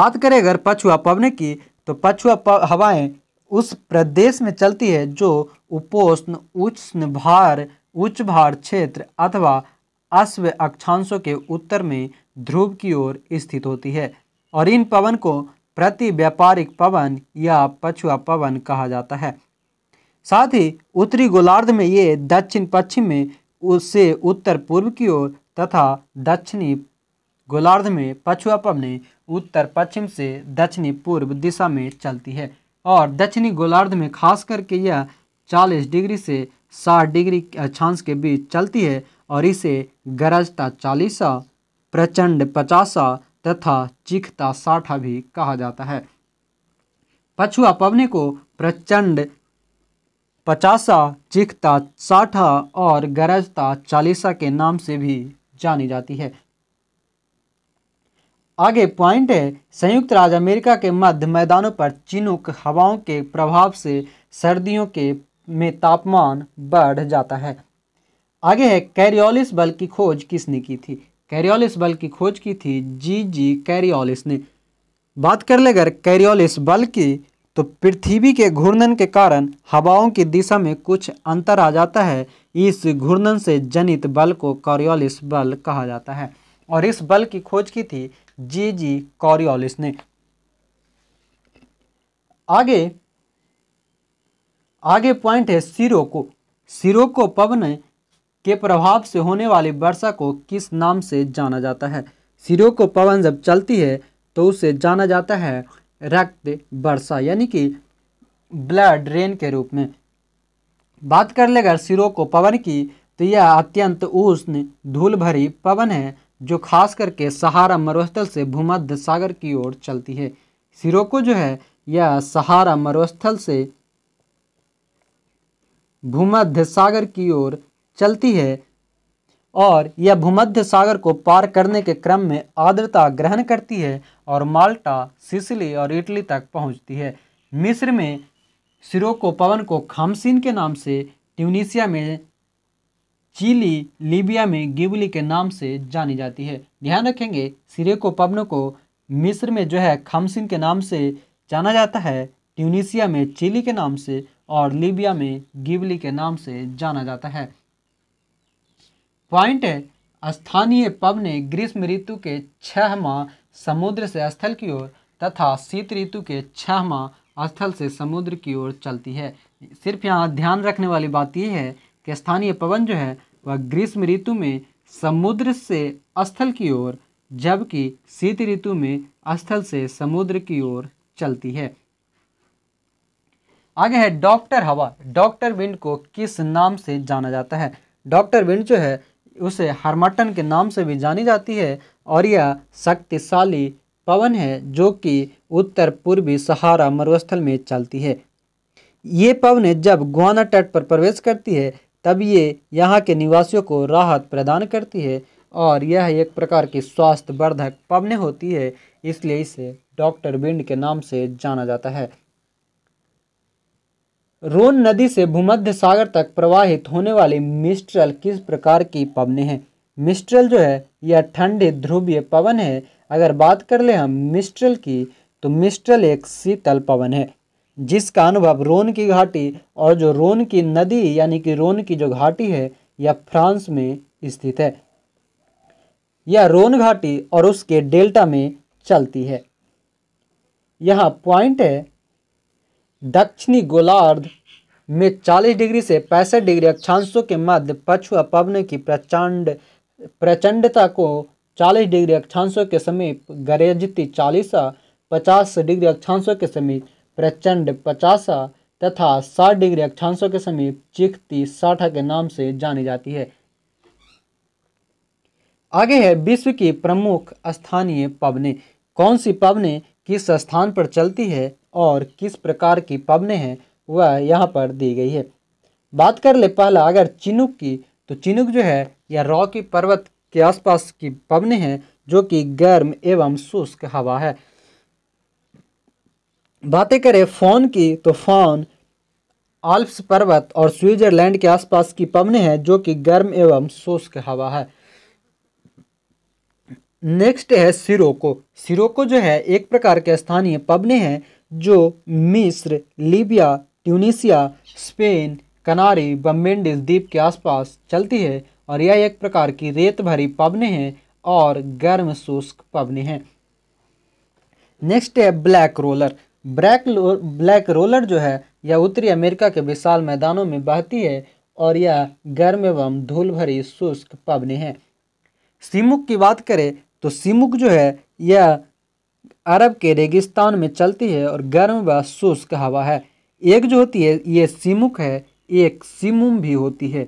बात करें अगर पछुआ पवन की तो पछुआ हवाएं उस प्रदेश में चलती है जो उपोष्ण उच्च भार उच्च भार क्षेत्र अथवा अश्व अक्षांशों के उत्तर में ध्रुव की ओर स्थित होती है और इन पवन को प्रति व्यापारिक पवन या पछुआ पवन कहा जाता है साथ ही उत्तरी गोलार्ध में ये दक्षिण पश्चिम में उससे उत्तर पूर्व की ओर तथा दक्षिणी गोलार्ध में पछुआ पवन उत्तर पश्चिम से दक्षिणी पूर्व दिशा में चलती है और दक्षिणी गोलार्ध में खास करके यह 40 डिग्री से 60 डिग्री अक्षांश के बीच चलती है और इसे गरजता चालीसा प्रचंड पचासा तथा चीखता साठा भी कहा जाता है पछुआ पवने को प्रचंड पचासा चीखता साठा और गरजता चालीसा के नाम से भी जानी जाती है आगे पॉइंट है संयुक्त राज्य अमेरिका के मध्य मैदानों पर चिनुक हवाओं के प्रभाव से सर्दियों के में तापमान बढ़ जाता है आगे है कैरियोलिस बल की खोज किसने की थी कैरियोलिस बल की खोज की थी जी जी कैरियोलिस ने बात कर ले अगर कैरियोलिस बल की तो पृथ्वी के घूर्णन के कारण हवाओं की दिशा में कुछ अंतर आ जाता है इस घूर्णन से जनित बल को कॉरियोलिस बल कहा जाता है और इस बल की खोज की थी जी जी कॉरियोलिस ने आगे आगे पॉइंट है सिरोको सिरोको पवन ने के प्रभाव से होने वाली वर्षा को किस नाम से जाना जाता है सिरों को पवन जब चलती है तो उसे जाना जाता है रक्त वर्षा यानी कि ब्लड रेन के रूप में बात कर ले अगर सिरों को पवन की तो यह अत्यंत उष्ण धूल भरी पवन है जो खास करके सहारा मरुस्थल से भूमध्य सागर की ओर चलती है सिरों को जो है यह सहारा मरुस्थल से भूमध्य सागर की ओर चलती है और यह भूमध्य सागर को पार करने के क्रम में आर्द्रता ग्रहण करती है और माल्टा सिसिली और इटली तक पहुंचती है मिस्र में सिरोको पवन को खामसिन के नाम से ट्यूनिशिया में चिली लीबिया में गिबली के नाम से जानी जाती है ध्यान रखेंगे सिरे को पवन को मिस्र में जो है खामसिन के नाम से जाना जाता है ट्यूनिशिया में चिली के नाम से और लीबिया में गिबली के नाम से जाना जाता है पॉइंट है स्थानीय पवन ने ग्रीष्म ऋतु के छह माह समुद्र से स्थल की ओर तथा शीत ऋतु के छह माह स्थल से समुद्र की ओर चलती है सिर्फ यहाँ ध्यान रखने वाली बात यह है कि स्थानीय पवन जो है वह ग्रीष्म ऋतु में समुद्र से स्थल की ओर जबकि शीत ऋतु में स्थल से समुद्र की ओर चलती है आगे है डॉक्टर हवा डॉक्टर विंड को किस नाम से जाना जाता है डॉक्टर विंड जो है उसे हरमटन के नाम से भी जानी जाती है और यह शक्तिशाली पवन है जो कि उत्तर पूर्वी सहारा मरुस्थल में चलती है ये पवन जब गुआना तट पर प्रवेश करती है तब ये यहाँ के निवासियों को राहत प्रदान करती है और यह एक प्रकार की स्वास्थ्यवर्धक पवन होती है इसलिए इसे डॉक्टर विंड के नाम से जाना जाता है रोन नदी से भूमध्य सागर तक प्रवाहित होने वाली मिस्ट्रल किस प्रकार की पवन हैं मिस्ट्रल जो है यह ठंडे ध्रुवीय पवन है अगर बात कर ले हम मिस्ट्रल की तो मिस्ट्रल एक शीतल पवन है जिसका अनुभव रोन की घाटी और जो रोन की नदी यानी कि रोन की जो घाटी है यह फ्रांस में स्थित है यह रोन घाटी और उसके डेल्टा में चलती है यहाँ पॉइंट है दक्षिणी गोलार्ध में 40 डिग्री से पैंसठ डिग्री अक्षांशों के मध्य पछुआ पवन की प्रचंड प्रचंडता को 40 डिग्री अक्षांशों के समीप गरजती चालीसा पचास डिग्री अक्षांशों के समीप प्रचंड पचासा तथा 60 डिग्री अक्षांशों के समीप चिखती साठा के नाम से जानी जाती है आगे है विश्व की प्रमुख स्थानीय पवने कौन सी पवने किस स्थान पर चलती है और किस प्रकार की पवने हैं वह यहाँ पर दी गई है बात कर ले पहला अगर चिनुक की तो चिनुक जो है यह रॉकी पर्वत के आसपास की पवने हैं जो कि गर्म एवं शुष्क हवा है बातें करें फोन की तो फोन आल्प्स पर्वत और स्विट्जरलैंड के आसपास की पवने हैं जो कि गर्म एवं शुष्क हवा है नेक्स्ट है सिरोको सिरोको जो है एक प्रकार के स्थानीय पवने हैं जो मिस्र लीबिया ट्यूनिशिया स्पेन कनारी बम्बेंडिस द्वीप के आसपास चलती है और यह एक प्रकार की रेत भरी पवने हैं और गर्म शुष्क पवने हैं नेक्स्ट है black roller black black roller जो है यह उत्तरी अमेरिका के विशाल मैदानों में बहती है और यह गर्म एवं धूल भरी शुष्क पवने हैं सिमुक की बात करें तो सिमुक जो है यह अरब के रेगिस्तान में चलती है और गर्म व शुष्क हवा है एक जो होती है ये सिमुक है एक सिमुम भी होती है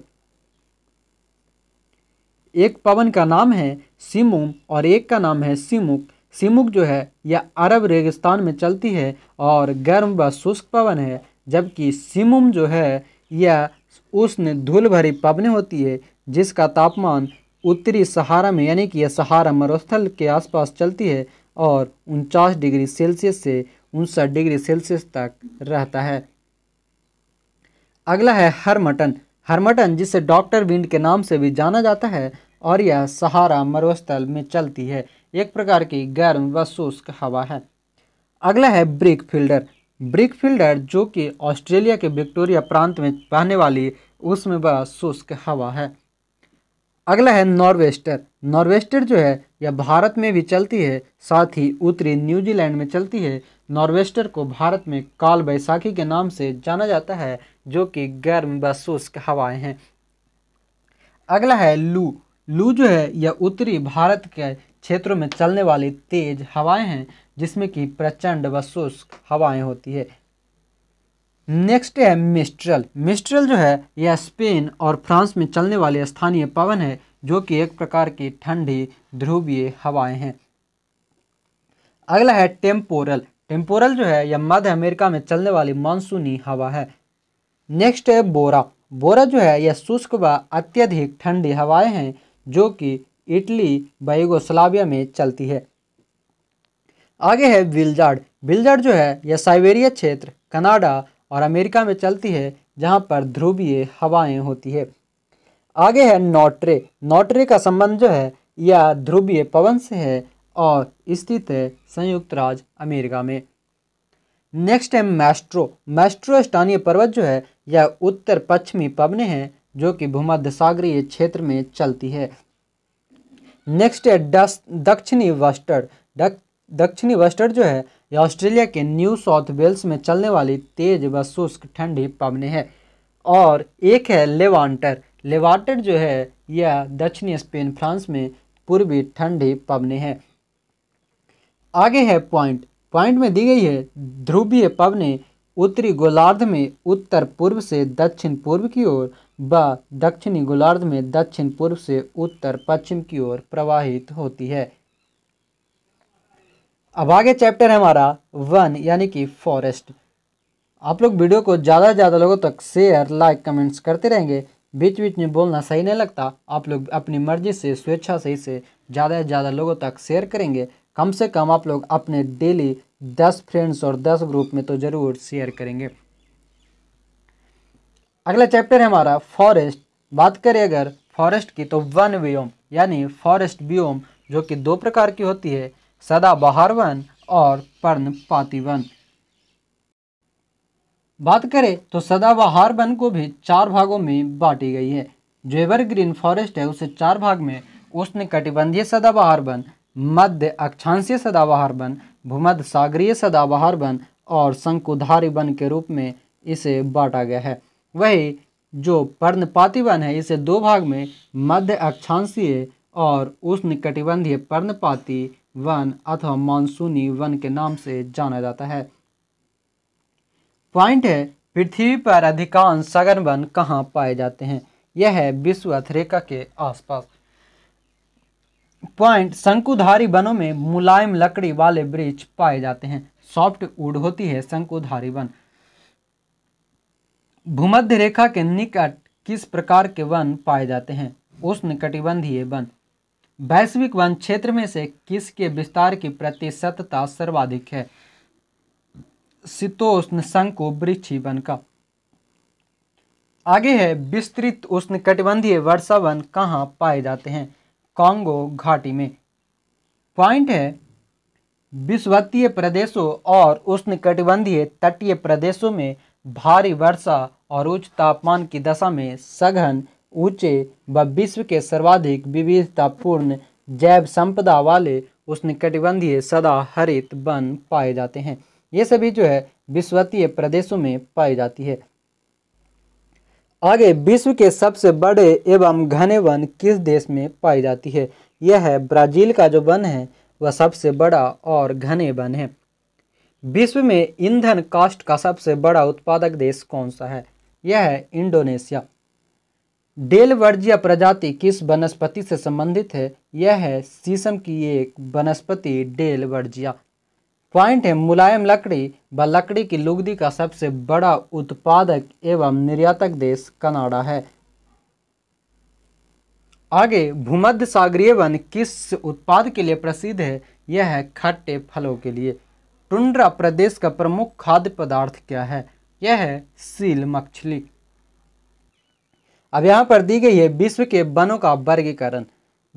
एक पवन का नाम है सिमुम और एक का नाम है सिमुक सिमुक जो है यह अरब रेगिस्तान में चलती है और गर्म व शुष्क पवन है जबकि सिमुम जो है यह उष्ण धूल भरी पवन होती है जिसका तापमान उत्तरी सहारा में यानी कि यह सहारा मरुस्थल के आसपास चलती है और उनचास डिग्री सेल्सियस से उनसठ डिग्री सेल्सियस तक रहता है अगला है हरमटन हरमटन जिसे डॉक्टर विंड के नाम से भी जाना जाता है और यह सहारा मरुस्थल में चलती है एक प्रकार की गर्म व शुष्क हवा है अगला है ब्रिक फील्डर ब्रिक फील्डर जो कि ऑस्ट्रेलिया के विक्टोरिया प्रांत में बहने वाली उसमें व शुष्क हवा है अगला है नॉर्वेस्टर नॉर्वेस्टर जो है यह भारत में भी चलती है साथ ही उत्तरी न्यूजीलैंड में चलती है नॉर्वेस्टर को भारत में काल बैसाखी के नाम से जाना जाता है जो कि गर्म व शुष्क हवाएं हैं अगला है लू लू जो है यह उत्तरी भारत के क्षेत्रों में चलने वाली तेज हवाएं हैं जिसमें कि प्रचंड व शुष्क हवाएँ होती है नेक्स्ट है मिस्ट्रल मिस्ट्रल जो है यह स्पेन और फ्रांस में चलने वाले स्थानीय पवन है जो कि एक प्रकार की ठंडी ध्रुवीय हवाएं हैं अगला है टेम्पोरल टेम्पोरल जो है यह मध्य अमेरिका में चलने वाली मानसूनी हवा है नेक्स्ट है बोरा बोरा जो है यह शुष्क व अत्यधिक ठंडी हवाएं हैं जो कि इटली व में चलती है आगे है विलजार्ड बिलजाड जो है यह साइबेरिया क्षेत्र कनाडा और अमेरिका में चलती है जहाँ पर ध्रुवीय हवाएं होती है आगे है नोटरे नोटरे का संबंध जो है यह ध्रुवीय पवन से है और स्थित है संयुक्त राज्य अमेरिका में नेक्स्ट है मैस्ट्रो मैस्ट्रो स्थानीय पर्वत जो है यह उत्तर पश्चिमी पवने हैं जो कि भूमध्य सागरीय क्षेत्र में चलती है नेक्स्ट है दक्षिणी वस्टर्ड दक्षिणी वस्टर्ड जो है यह ऑस्ट्रेलिया के न्यू साउथ वेल्स में चलने वाली तेज व शुष्क ठंडी पवने है और एक है लेवांटर लेवांटर जो है यह दक्षिणी स्पेन फ्रांस में पूर्वी ठंडी पवने है आगे है पॉइंट पॉइंट में दी गई है ध्रुवीय पवने उत्तरी गोलार्ध में उत्तर पूर्व से दक्षिण पूर्व की ओर व दक्षिणी गोलार्ध में दक्षिण पूर्व से उत्तर पश्चिम की ओर प्रवाहित होती है अब आगे चैप्टर है हमारा वन यानी कि फॉरेस्ट आप लोग वीडियो को ज़्यादा से ज़्यादा लोगों तक शेयर लाइक कमेंट्स करते रहेंगे बीच बीच में बोलना सही नहीं लगता आप लोग अपनी मर्जी से स्वेच्छा से इसे ज़्यादा से ज़्यादा लोगों तक शेयर करेंगे कम से कम आप लोग अपने डेली दस फ्रेंड्स और दस ग्रुप में तो ज़रूर शेयर करेंगे अगला चैप्टर है हमारा फॉरेस्ट बात करें अगर फॉरेस्ट की तो वन व्योम यानी फॉरेस्ट व्योम जो कि दो प्रकार की होती है सदाबहार वन और पर्णपाती वन बात करें तो सदाबहार वन को भी चार भागों में बांटी गई है जो एवरग्रीन फॉरेस्ट है उसे चार भाग में उष्ण कटिबंधीय सदाबहार वन मध्य अक्षांशीय सदाबहार वन भूमध्य सागरीय सदाबहार वन और शंकुधारी वन के रूप में इसे बांटा गया है वही जो पर्णपाती वन है इसे दो भाग में मध्य अक्षांशीय और उष्ण कटिबंधीय पर्णपाती वन अथवा मानसूनी वन के नाम से जाना जाता है पॉइंट है पृथ्वी पर अधिकांश सघन वन कहाँ पाए जाते हैं यह है विश्व अथरेका के आसपास पॉइंट शंकुधारी वनों में मुलायम लकड़ी वाले वृक्ष पाए जाते हैं सॉफ्ट वुड होती है शंकुधारी वन भूमध्य रेखा के निकट किस प्रकार के वन पाए जाते हैं उष्ण कटिबंधीय वन वैश्विक वन क्षेत्र में से किसके विस्तार की प्रतिशतता सर्वाधिक है शीतोष्ण शंकु वृक्षी वन का आगे है विस्तृत उष्ण कटिबंधीय वर्षा वन कहाँ पाए जाते हैं कांगो घाटी में पॉइंट है विश्वतीय प्रदेशों और उष्ण कटिबंधीय तटीय प्रदेशों में भारी वर्षा और उच्च तापमान की दशा में सघन ऊंचे व विश्व के सर्वाधिक विविधतापूर्ण जैव संपदा वाले उष्णकटिबंधीय सदा हरित वन पाए जाते हैं ये सभी जो है विश्वतीय प्रदेशों में पाई जाती है आगे विश्व के सबसे बड़े एवं घने वन किस देश में पाई जाती है यह है ब्राजील का जो वन है वह सबसे बड़ा और घने वन है विश्व में ईंधन कास्ट का सबसे बड़ा उत्पादक देश कौन सा है यह है इंडोनेशिया डेलवर्जिया प्रजाति किस वनस्पति से संबंधित है यह है शीशम की एक वनस्पति डेलवर्जिया पॉइंट है मुलायम लकड़ी व लकड़ी की लुगदी का सबसे बड़ा उत्पादक एवं निर्यातक देश कनाडा है आगे भूमध्य सागरीय वन किस उत्पाद के लिए प्रसिद्ध है यह है खट्टे फलों के लिए टुंड्रा प्रदेश का प्रमुख खाद्य पदार्थ क्या है यह है सील मछली अब यहाँ पर दी गई है विश्व के वनों का वर्गीकरण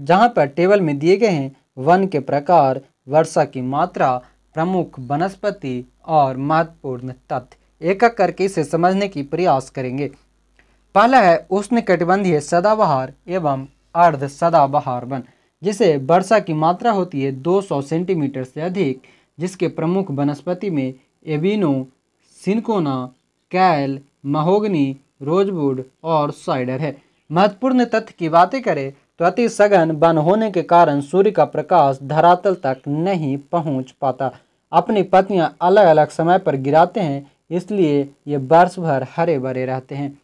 जहाँ पर टेबल में दिए गए हैं वन के प्रकार वर्षा की मात्रा प्रमुख वनस्पति और महत्वपूर्ण तथ्य एक एक करके इसे समझने की प्रयास करेंगे पहला है उष्ण कटिबंधीय सदाबहार एवं अर्ध सदाबहार वन जिसे वर्षा की मात्रा होती है 200 सेंटीमीटर से अधिक जिसके प्रमुख वनस्पति में एबिनो सिनकोना कैल महोगनी रोजवुड और साइडर है महत्वपूर्ण तथ्य की बातें करें तो अति सघन बन होने के कारण सूर्य का प्रकाश धरातल तक नहीं पहुंच पाता अपनी पत्तियां अलग अलग समय पर गिराते हैं इसलिए ये वर्ष भर हरे भरे रहते हैं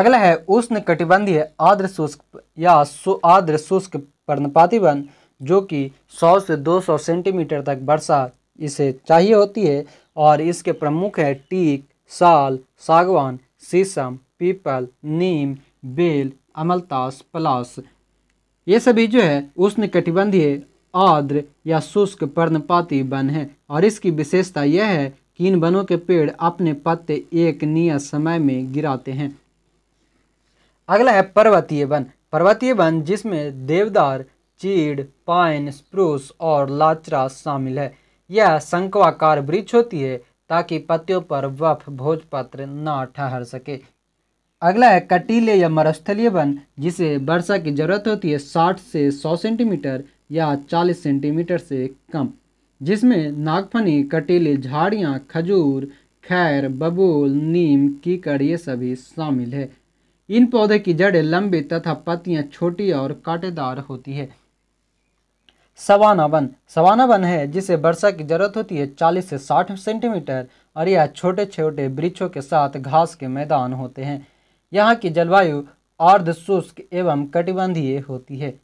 अगला है उष्ण कटिबंधीय आर्द्र शुष्क या आर्द्र शुष्क पर्णपाती वन जो कि 100 से 200 सेंटीमीटर तक वर्षा इसे चाहिए होती है और इसके प्रमुख है टीक साल सागवान शीशम पीपल नीम बेल अमलतास पलास ये सभी जो है उष्ण कटिबंधीय आर्द्र या शुष्क पर्णपाती वन है और इसकी विशेषता यह है कि इन वनों के पेड़ अपने पत्ते एक नियत समय में गिराते हैं अगला है पर्वतीय वन पर्वतीय वन जिसमें देवदार चीड़ पाइन स्प्रूस और लाचरा शामिल है यह शंकवाकार वृक्ष होती है ताकि पत्तियों पर वफ भोजपत्र न ठहर सके अगला है कटीले या मरुस्थलीय वन जिसे वर्षा की ज़रूरत होती है 60 से 100 सेंटीमीटर या 40 सेंटीमीटर से कम जिसमें नागफनी कटीले झाड़ियाँ खजूर खैर बबूल नीम कीकड़ ये सभी शामिल है इन पौधे की जड़ें लंबी तथा पत्तियाँ छोटी और कांटेदार होती है सवाना वन सवाना वन है जिसे वर्षा की जरूरत होती है 40 से 60 सेंटीमीटर और यह छोटे छोटे वृक्षों के साथ घास के मैदान होते हैं यहाँ की जलवायु अर्ध शुष्क एवं कटिबंधीय होती है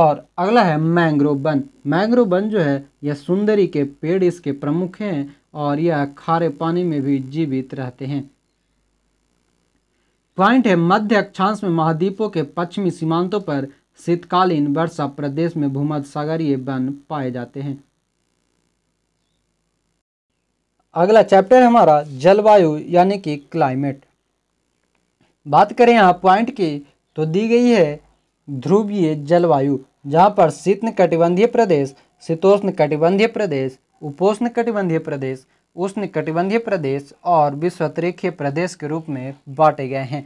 और अगला है मैंग्रोव वन मैंग्रोव वन जो है यह सुंदरी के पेड़ इसके प्रमुख हैं और यह खारे पानी में भी जीवित रहते हैं पॉइंट है मध्य अक्षांश में महाद्वीपों के पश्चिमी सीमांतों पर शीतकालीन वर्षा प्रदेश में भूमध्य सागरीय वन पाए जाते हैं अगला चैप्टर है हमारा जलवायु यानी कि क्लाइमेट बात करें यहाँ पॉइंट की तो दी गई है ध्रुवीय जलवायु जहाँ पर शीतन कटिबंधीय प्रदेश शीतोष्ण कटिबंधीय प्रदेश उपोष्ण कटिबंधीय प्रदेश उष्ण कटिबंधीय प्रदेश और विश्वतरेखीय प्रदेश के रूप में बांटे गए हैं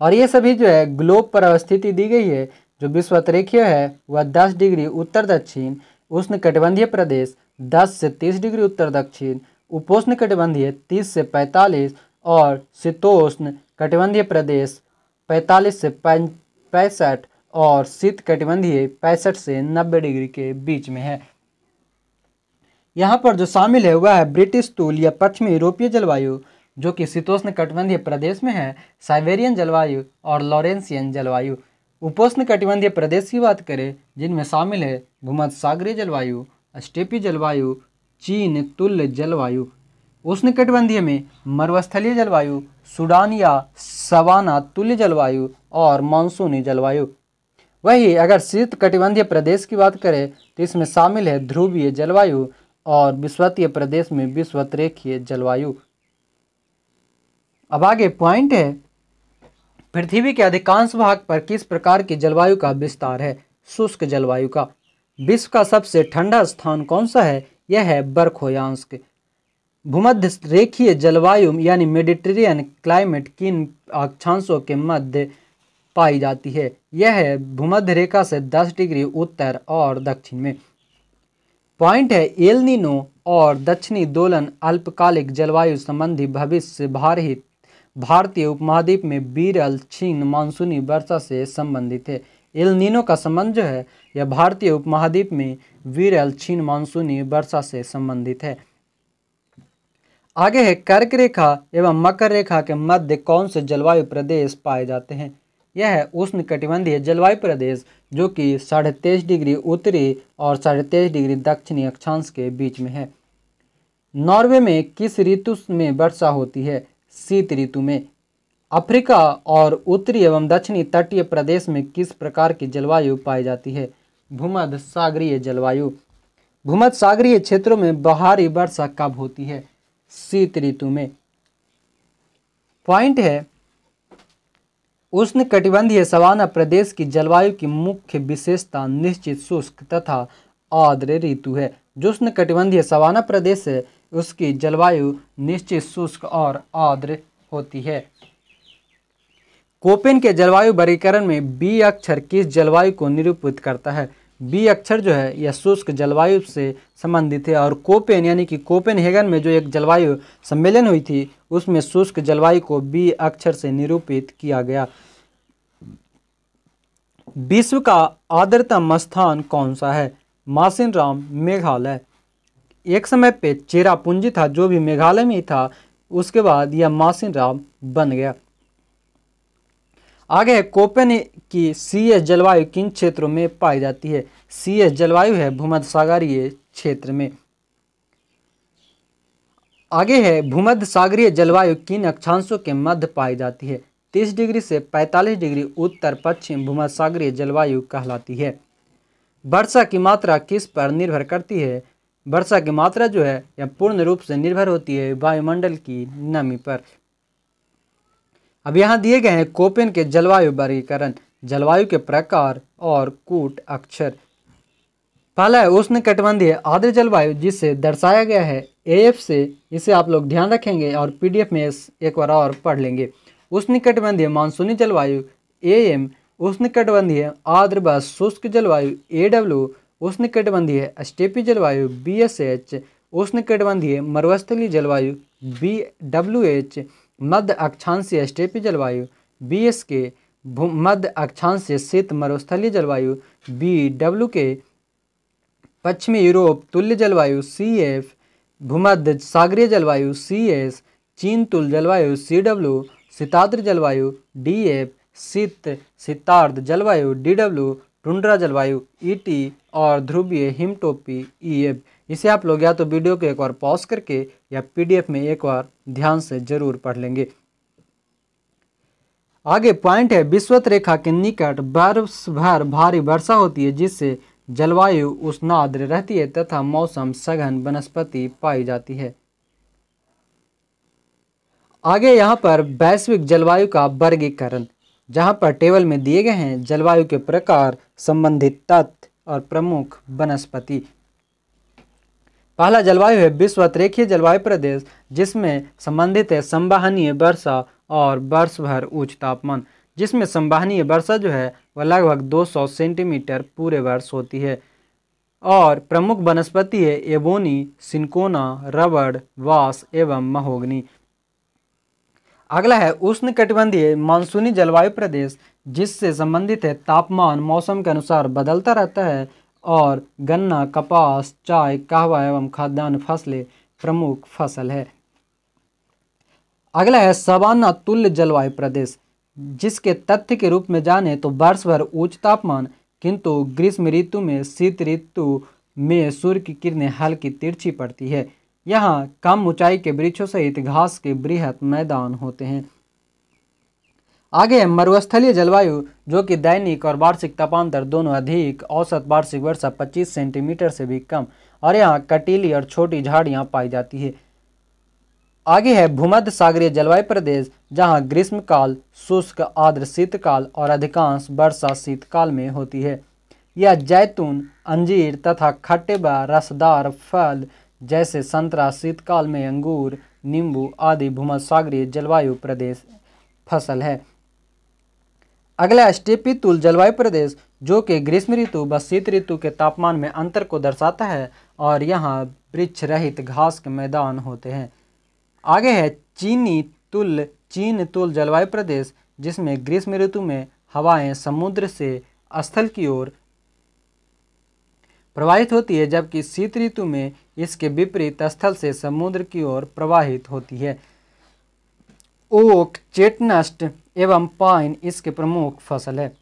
और ये सभी जो है ग्लोब पर अवस्थिति दी गई है जो विश्व अतरेखीय है वह दस डिग्री उत्तर दक्षिण उष्ण कटिबंधीय प्रदेश दस से तीस डिग्री उत्तर दक्षिण उपोष्ण कटिबंधीय तीस से पैंतालीस और शीतोष्ण कटिबंधीय प्रदेश पैंतालीस से पैंसठ और शीत कटिबंधीय पैंसठ से नब्बे डिग्री के बीच में है यहाँ पर जो शामिल है वह है ब्रिटिश तूल या पश्चिमी यूरोपीय जलवायु जो कि शीतोष्ण कटिबंधीय प्रदेश में है साइबेरियन जलवायु और लॉरेंसियन जलवायु उपोष्ण कटिबंधीय प्रदेश की बात करें जिनमें शामिल है भूमध सागरीय जलवायु स्टेपी जलवायु चीन तुल्य जलवायु उष्ण कटिबंधीय में मरुस्थलीय जलवायु सूडान या सवाना तुल्य जलवायु और मानसूनी जलवायु वही अगर शीत कटिबंधीय प्रदेश की बात करें तो इसमें शामिल है ध्रुवीय जलवायु और विश्वतीय प्रदेश में विश्वतरेखीय जलवायु अब आगे पॉइंट है पृथ्वी के अधिकांश भाग पर किस प्रकार की जलवायु का विस्तार है शुष्क जलवायु का विश्व का सबसे ठंडा स्थान कौन सा है यह है बर्खोयांस्क भूमध्य रेखीय जलवायु यानी मेडिटेरियन क्लाइमेट किन अक्षांशों के मध्य पाई जाती है यह है भूमध्य रेखा से 10 डिग्री उत्तर और दक्षिण में पॉइंट है एलनिनो और दक्षिणी दोलन अल्पकालिक जलवायु संबंधी भविष्य भारहित भारतीय उपमहाद्वीप में बीरल छीन मानसूनी वर्षा से संबंधित है एल नीनो का संबंध जो है यह भारतीय उपमहाद्वीप में वीरल छीन मानसूनी वर्षा से संबंधित है आगे है कर्क रेखा एवं मकर रेखा के मध्य कौन से जलवायु प्रदेश पाए जाते हैं यह है उष्ण कटिबंधीय जलवायु प्रदेश जो कि साढ़े तेईस डिग्री उत्तरी और साढ़े तेईस डिग्री दक्षिणी अक्षांश के बीच में है नॉर्वे में किस ऋतु में वर्षा होती है शीत ऋतु में अफ्रीका और उत्तरी एवं दक्षिणी तटीय प्रदेश में किस प्रकार की जलवायु पाई जाती है भूमध सागरीय जलवायु भूमध सागरीय क्षेत्रों में बाहरी वर्षा कब होती है शीत ऋतु में पॉइंट है उष्ण कटिबंधीय सवाना प्रदेश की जलवायु की मुख्य विशेषता निश्चित शुष्क तथा आर्द्र ऋतु है जो उष्ण कटिबंधीय सवाना प्रदेश है उसकी जलवायु निश्चित शुष्क और आर्द्र होती है कोपेन के जलवायु वर्गीकरण में बी अक्षर किस जलवायु को निरूपित करता है बी अक्षर जो है यह शुष्क जलवायु से संबंधित है और कोपेन यानी कि कोपेन हेगन में जो एक जलवायु सम्मेलन हुई थी उसमें शुष्क जलवायु को बी अक्षर से निरूपित किया गया विश्व का आर्द्रतम स्थान कौन सा है मासिन राम मेघालय एक समय पे चेरा पूंजी था जो भी मेघालय में ही था उसके बाद यह मासिन राम बन गया आगे है कोपेन की सी एस जलवायु किन क्षेत्रों में पाई जाती है सी एस जलवायु है भूमध्य सागरीय क्षेत्र में आगे है भूमध्य सागरीय जलवायु किन अक्षांशों के मध्य पाई जाती है तीस डिग्री से पैंतालीस डिग्री उत्तर पश्चिम भूमध्य सागरीय जलवायु कहलाती है वर्षा की मात्रा किस पर निर्भर करती है वर्षा की मात्रा जो है यह पूर्ण रूप से निर्भर होती है वायुमंडल की नमी पर अब यहाँ दिए गए हैं कोपेन के जलवायु वर्गीकरण जलवायु के प्रकार और कूट अक्षर पहला है उष्ण कटबंधीय आर्द्र जलवायु जिसे दर्शाया गया है एफ से इसे आप लोग ध्यान रखेंगे और पीडीएफ में एक बार और पढ़ लेंगे उष्ण कटबंधीय मानसूनी जलवायु ए एम उष्ण कटबंधीय आर्द्र व शुष्क जलवायु एडब्ल्यू उष्णकटिबंधीय स्टेपी जलवायु बी एस एच उष्णकटिबंधीय मरुस्थलीय जलवायु बी डब्ल्यू एच मध्य अक्षांशीय स्टेपी जलवायु बी एस के मध्य अक्षांशीय शीत मरुस्थलीय जलवायु बी डब्ल्यू के पश्चिमी यूरोप तुल्य जलवायु सी एफ भूमध्य सागरीय जलवायु सी एस चीन तुल जलवायु सी डब्ल्यू शीताद्र जलवायु डी एफ शीत शीतार्ध जलवायु डी डब्ल्यू टुंड्रा जलवायु ईटी और ध्रुवीय हिमटोपी ईएब इसे आप लोग या तो वीडियो को एक बार पॉज करके या पीडीएफ में एक बार ध्यान से जरूर पढ़ लेंगे आगे पॉइंट है विश्वत रेखा के निकट बर्फ भर भारी वर्षा होती है जिससे जलवायु उष्णाद्र रहती है तथा मौसम सघन वनस्पति पाई जाती है आगे यहाँ पर वैश्विक जलवायु का वर्गीकरण जहाँ पर टेबल में दिए गए हैं जलवायु के प्रकार संबंधित तत्व और प्रमुख वनस्पति पहला जलवायु है विश्व त्रेखीय जलवायु प्रदेश जिसमें संबंधित है संवाहनीय वर्षा और वर्ष भर उच्च तापमान जिसमें संवाहनीय वर्षा जो है वह लगभग 200 सेंटीमीटर पूरे वर्ष होती है और प्रमुख वनस्पति है एबोनी सिंकोना रबड़ वास एवं महोगनी अगला है उष्ण कटिबंधीय मानसूनी जलवायु प्रदेश जिससे संबंधित है तापमान मौसम के अनुसार बदलता रहता है और गन्ना कपास चाय कहवा एवं खाद्यान्न फसलें प्रमुख फसल है अगला है सवाना तुल्य जलवायु प्रदेश जिसके तथ्य के रूप में जाने तो वर्ष भर उच्च तापमान किंतु ग्रीष्म ऋतु में शीत ऋतु में सूर्य की किरणें हल्की तिरछी पड़ती है यहाँ कम ऊंचाई के वृक्षों सहित घास के बृहद मैदान होते हैं आगे है मरुस्थलीय जलवायु जो कि दैनिक और वार्षिक तापांतर दोनों अधिक औसत वार्षिक वर्षा 25 सेंटीमीटर से भी कम और यहाँ कटीली और छोटी झाड़ियाँ पाई जाती है आगे है भूमध्य सागरीय जलवायु प्रदेश जहाँ ग्रीष्मकाल शुष्क आर्द्र शीतकाल और अधिकांश वर्षा शीतकाल में होती है यह जैतून अंजीर तथा खट्टे व रसदार फल जैसे संतरा शीतकाल में अंगूर नींबू आदि भूमसागरीय जलवायु प्रदेश फसल है अगला स्टेपी तुल जलवायु प्रदेश जो कि ग्रीष्म ऋतु व शीत ऋतु के तापमान में अंतर को दर्शाता है और यहाँ वृक्ष रहित घास के मैदान होते हैं आगे है चीनी तुल चीन तुल जलवायु प्रदेश जिसमें ग्रीष्म ऋतु में हवाएं समुद्र से स्थल की ओर प्रवाहित होती है जबकि शीत ऋतु में इसके विपरीत स्थल से समुद्र की ओर प्रवाहित होती है ओक चेटनस्ट एवं पाइन इसके प्रमुख फसल है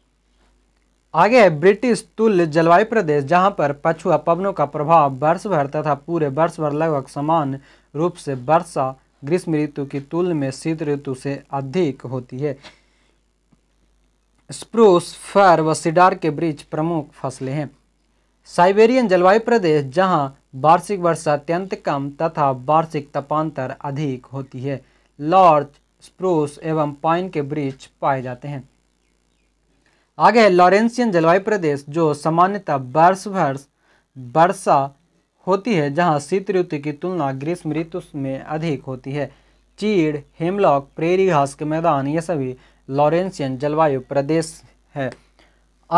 आगे है ब्रिटिश तुल्य जलवायु प्रदेश जहां पर पछुआ पवनों का प्रभाव वर्ष भर तथा पूरे वर्ष भर लगभग समान रूप से वर्षा ग्रीष्म ऋतु की तुल्य में शीत ऋतु से अधिक होती है स्प्रूस फर व सिडार के वृक्ष प्रमुख फसलें हैं साइबेरियन जलवायु प्रदेश जहां वार्षिक वर्षा अत्यंत कम तथा वार्षिक तापांतर अधिक होती है लॉर्च स्प्रूस एवं पाइन के वृक्ष पाए जाते हैं आगे है लॉरेंसियन जलवायु प्रदेश जो सामान्यतः वर्ष भर वर्षा होती है जहां शीत ऋतु की तुलना ग्रीष्म ऋतु में अधिक होती है चीड़ हेमलॉक प्रेरी घास के मैदान ये सभी लॉरेंसियन जलवायु प्रदेश है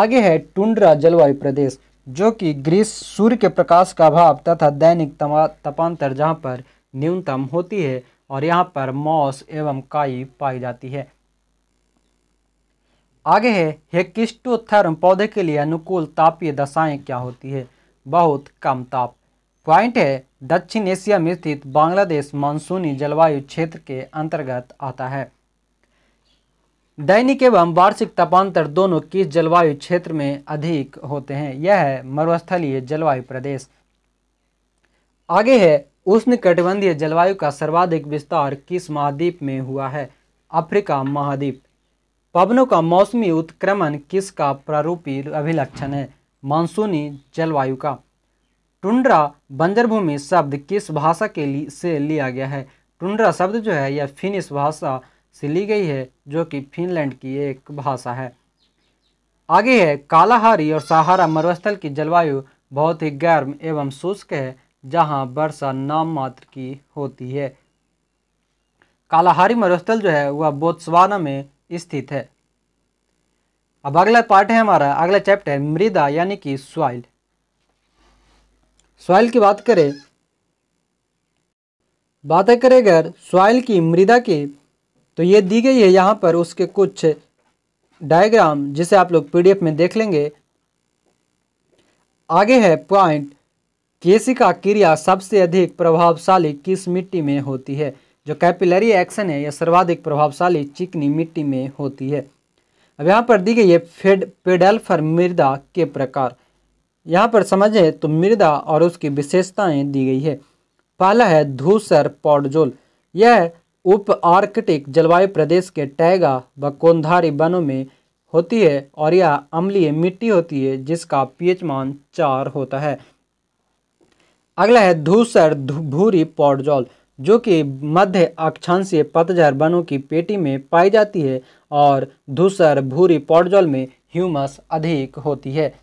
आगे है टुंड्रा जलवायु प्रदेश जो कि ग्रीस सूर्य के प्रकाश का अभाव तथा दैनिक तापांतर जहाँ पर न्यूनतम होती है और यहाँ पर मॉस एवं काई पाई जाती है आगे है हेकिस्टोथर्म पौधे के लिए अनुकूल तापीय दशाएं क्या होती है बहुत कम ताप पॉइंट है दक्षिण एशिया में स्थित बांग्लादेश मानसूनी जलवायु क्षेत्र के अंतर्गत आता है दैनिक एवं वार्षिक तापांतर दोनों किस जलवायु क्षेत्र में अधिक होते हैं यह है मरुस्थलीय जलवायु प्रदेश आगे है उष्ण कटिबंधीय जलवायु का सर्वाधिक विस्तार किस महाद्वीप में हुआ है अफ्रीका महाद्वीप पवनों का मौसमी उत्क्रमण किसका प्रारूपी अभिलक्षण है मानसूनी जलवायु का टुंड्रा बंजरभूमि शब्द किस भाषा के लिए से लिया गया है टुंड्रा शब्द जो है यह फिनिश भाषा से ली गई है जो कि फिनलैंड की एक भाषा है आगे है कालाहारी और सहारा मरुस्थल की जलवायु बहुत ही गर्म एवं शुष्क है जहां वर्षा नाम मात्र की होती है कालाहारी मरुस्थल जो है वह बोत्सवाना में स्थित है अब अगला पार्ट है हमारा अगला चैप्टर मृदा यानी कि सॉइल सॉइल की बात करें बातें करें अगर सॉइल की मृदा की तो ये दी गई है यहाँ पर उसके कुछ डायग्राम जिसे आप लोग पीडीएफ में देख लेंगे आगे है पॉइंट का क्रिया सबसे अधिक प्रभावशाली किस मिट्टी में होती है जो कैपिलरी एक्शन है यह सर्वाधिक प्रभावशाली चिकनी मिट्टी में होती है अब यहाँ पर दी गई है फेड पेडल्फर मृदा के प्रकार यहाँ पर समझें तो मृदा और उसकी विशेषताएं दी गई है पहला है धूसर पॉडजोल यह उप आर्कटिक जलवायु प्रदेश के टैगा व कोंधारी वनों में होती है और यह अम्लीय मिट्टी होती है जिसका पीएच मान चार होता है अगला है धूसर भूरी पॉडजॉल जो कि मध्य अक्षांशीय पतझर वनों की पेटी में पाई जाती है और धूसर भूरी पॉडजॉल में ह्यूमस अधिक होती है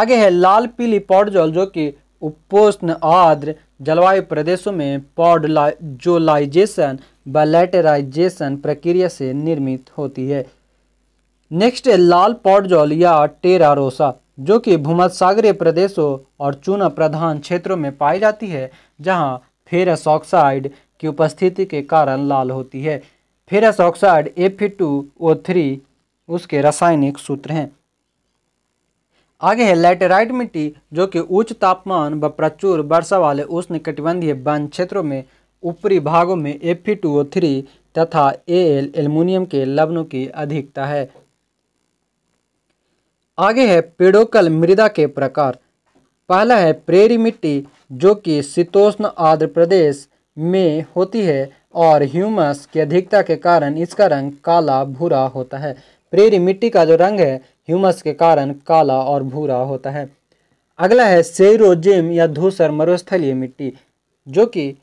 आगे है लाल पीली पॉडजॉल जो कि उपोष्ण आर्द्र जलवायु प्रदेशों में पॉडलाइजोलाइजेशन बलेटराइजेशन प्रक्रिया से निर्मित होती है नेक्स्ट है लाल पॉडजोल या टेरा रोसा जो कि भूमध्यसागरीय प्रदेशों और चूना प्रधान क्षेत्रों में पाई जाती है जहां फेरस ऑक्साइड की उपस्थिति के कारण लाल होती है फेरस ऑक्साइड एफ उसके रासायनिक सूत्र हैं आगे है लेटेराइट मिट्टी जो कि उच्च तापमान व प्रचुर वर्षा वाले उष्ण कटिबंधीय वन क्षेत्रों में ऊपरी भागों में एफ थ्री तथा ए एल एल्यूमिनियम के लवणों की अधिकता है आगे है पेड़ोकल मृदा के प्रकार पहला है प्रेरी मिट्टी जो कि शीतोष्ण आंध्र प्रदेश में होती है और ह्यूमस की अधिकता के कारण इसका रंग काला भूरा होता है प्रेरी मिट्टी का जो रंग है ह्यूमस के कारण काला और भूरा होता है अगला है सेरोजिम या धूसर मरुस्थलीय मिट्टी जो कि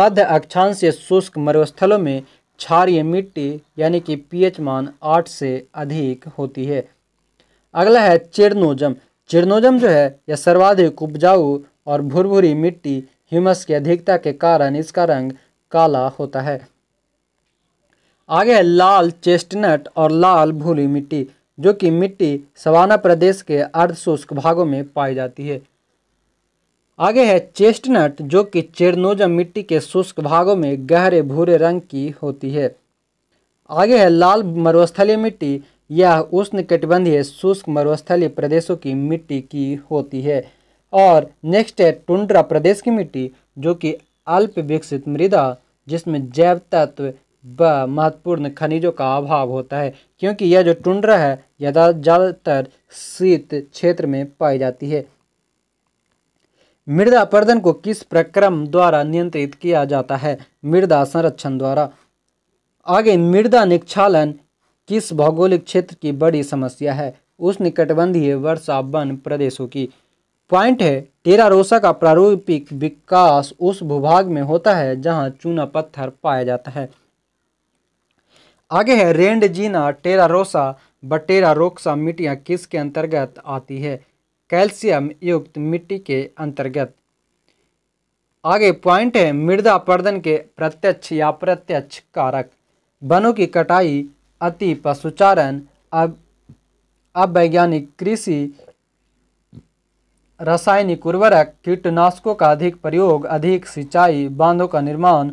मध्य अक्षांश शुष्क मरुस्थलों में क्षारीय मिट्टी यानी कि पीएच मान आठ से अधिक होती है अगला है चिरनोजम चिरनोजम जो है यह सर्वाधिक उपजाऊ और भुरभुरी मिट्टी ह्यूमस की अधिकता के कारण इसका रंग काला होता है आगे है लाल चेस्टनट और लाल भूरी मिट्टी जो कि मिट्टी सवाना प्रदेश के अर्धशुष्क भागों में पाई जाती है आगे है चेस्टनट जो कि चेरनोजा मिट्टी के शुष्क भागों में गहरे भूरे रंग की होती है आगे है लाल मरुस्थलीय मिट्टी यह उष्ण कटिबंधीय शुष्क मरुस्थलीय प्रदेशों की मिट्टी की होती है और नेक्स्ट है टुंड्रा प्रदेश की मिट्टी जो कि अल्प विकसित मृदा जिसमें जैव तत्व ब महत्वपूर्ण खनिजों का अभाव होता है क्योंकि यह जो टुंड्रा है ज़्यादा ज़्यादातर शीत क्षेत्र में पाई जाती है मृदा प्रदन को किस प्रक्रम द्वारा नियंत्रित किया जाता है मृदा संरक्षण द्वारा आगे मृदा निक्षालन किस भौगोलिक क्षेत्र की बड़ी समस्या है उस निकटबंधीय वर्षा वन प्रदेशों की पॉइंट है टेरा रोसा का प्रारूपिक विकास उस भूभाग में होता है जहां चूना पत्थर पाया जाता है आगे है रेंड जीना टेरा रोसा टेरा रोक्सा मिट्टियाँ किसके अंतर्गत आती है कैल्शियम युक्त मिट्टी के अंतर्गत आगे पॉइंट है मृदा अपरदन के प्रत्यक्ष या प्रत्यक्ष कारक वनों की कटाई अति पशुचारण अब अवैज्ञानिक कृषि रासायनिक उर्वरक कीटनाशकों का अधिक प्रयोग अधिक सिंचाई बांधों का निर्माण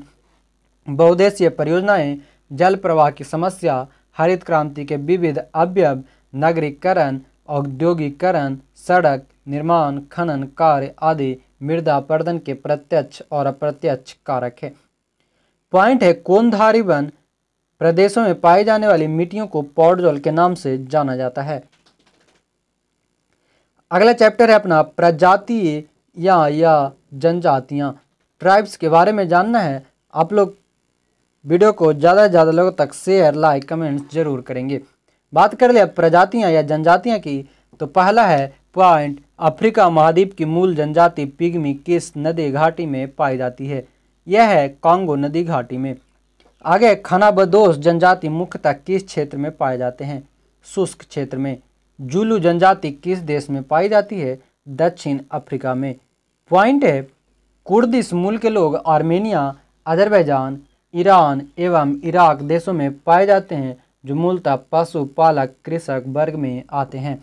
बहुदेशीय परियोजनाएं जल प्रवाह की समस्या हरित क्रांति के विविध अवयव नगरीकरण औद्योगिकरण सड़क निर्माण खनन कार्य आदि मृदा प्रदन के प्रत्यक्ष और अप्रत्यक्ष कारक है पॉइंट है कोंधारी वन प्रदेशों में पाई जाने वाली मिट्टियों को पौडजोल के नाम से जाना जाता है अगला चैप्टर है अपना प्रजातीय या, या जनजातियाँ ट्राइब्स के बारे में जानना है आप लोग वीडियो को ज़्यादा से ज़्यादा लोगों तक शेयर लाइक कमेंट जरूर करेंगे बात कर ले प्रजातियाँ या जनजातियाँ की तो पहला है पॉइंट अफ्रीका महाद्वीप की मूल जनजाति पिगमी किस नदी घाटी में पाई जाती है यह है कांगो नदी घाटी में आगे खानाबदोश जनजाति मुख्यतः किस क्षेत्र में पाए जाते हैं शुष्क क्षेत्र में जुलू जनजाति किस देश में पाई जाती है दक्षिण अफ्रीका में पॉइंट है कुर्दिश मूल के लोग आर्मेनिया अजरबैजान ईरान एवं इराक देशों में पाए जाते हैं जो मूलतः पशुपालक कृषक वर्ग में आते हैं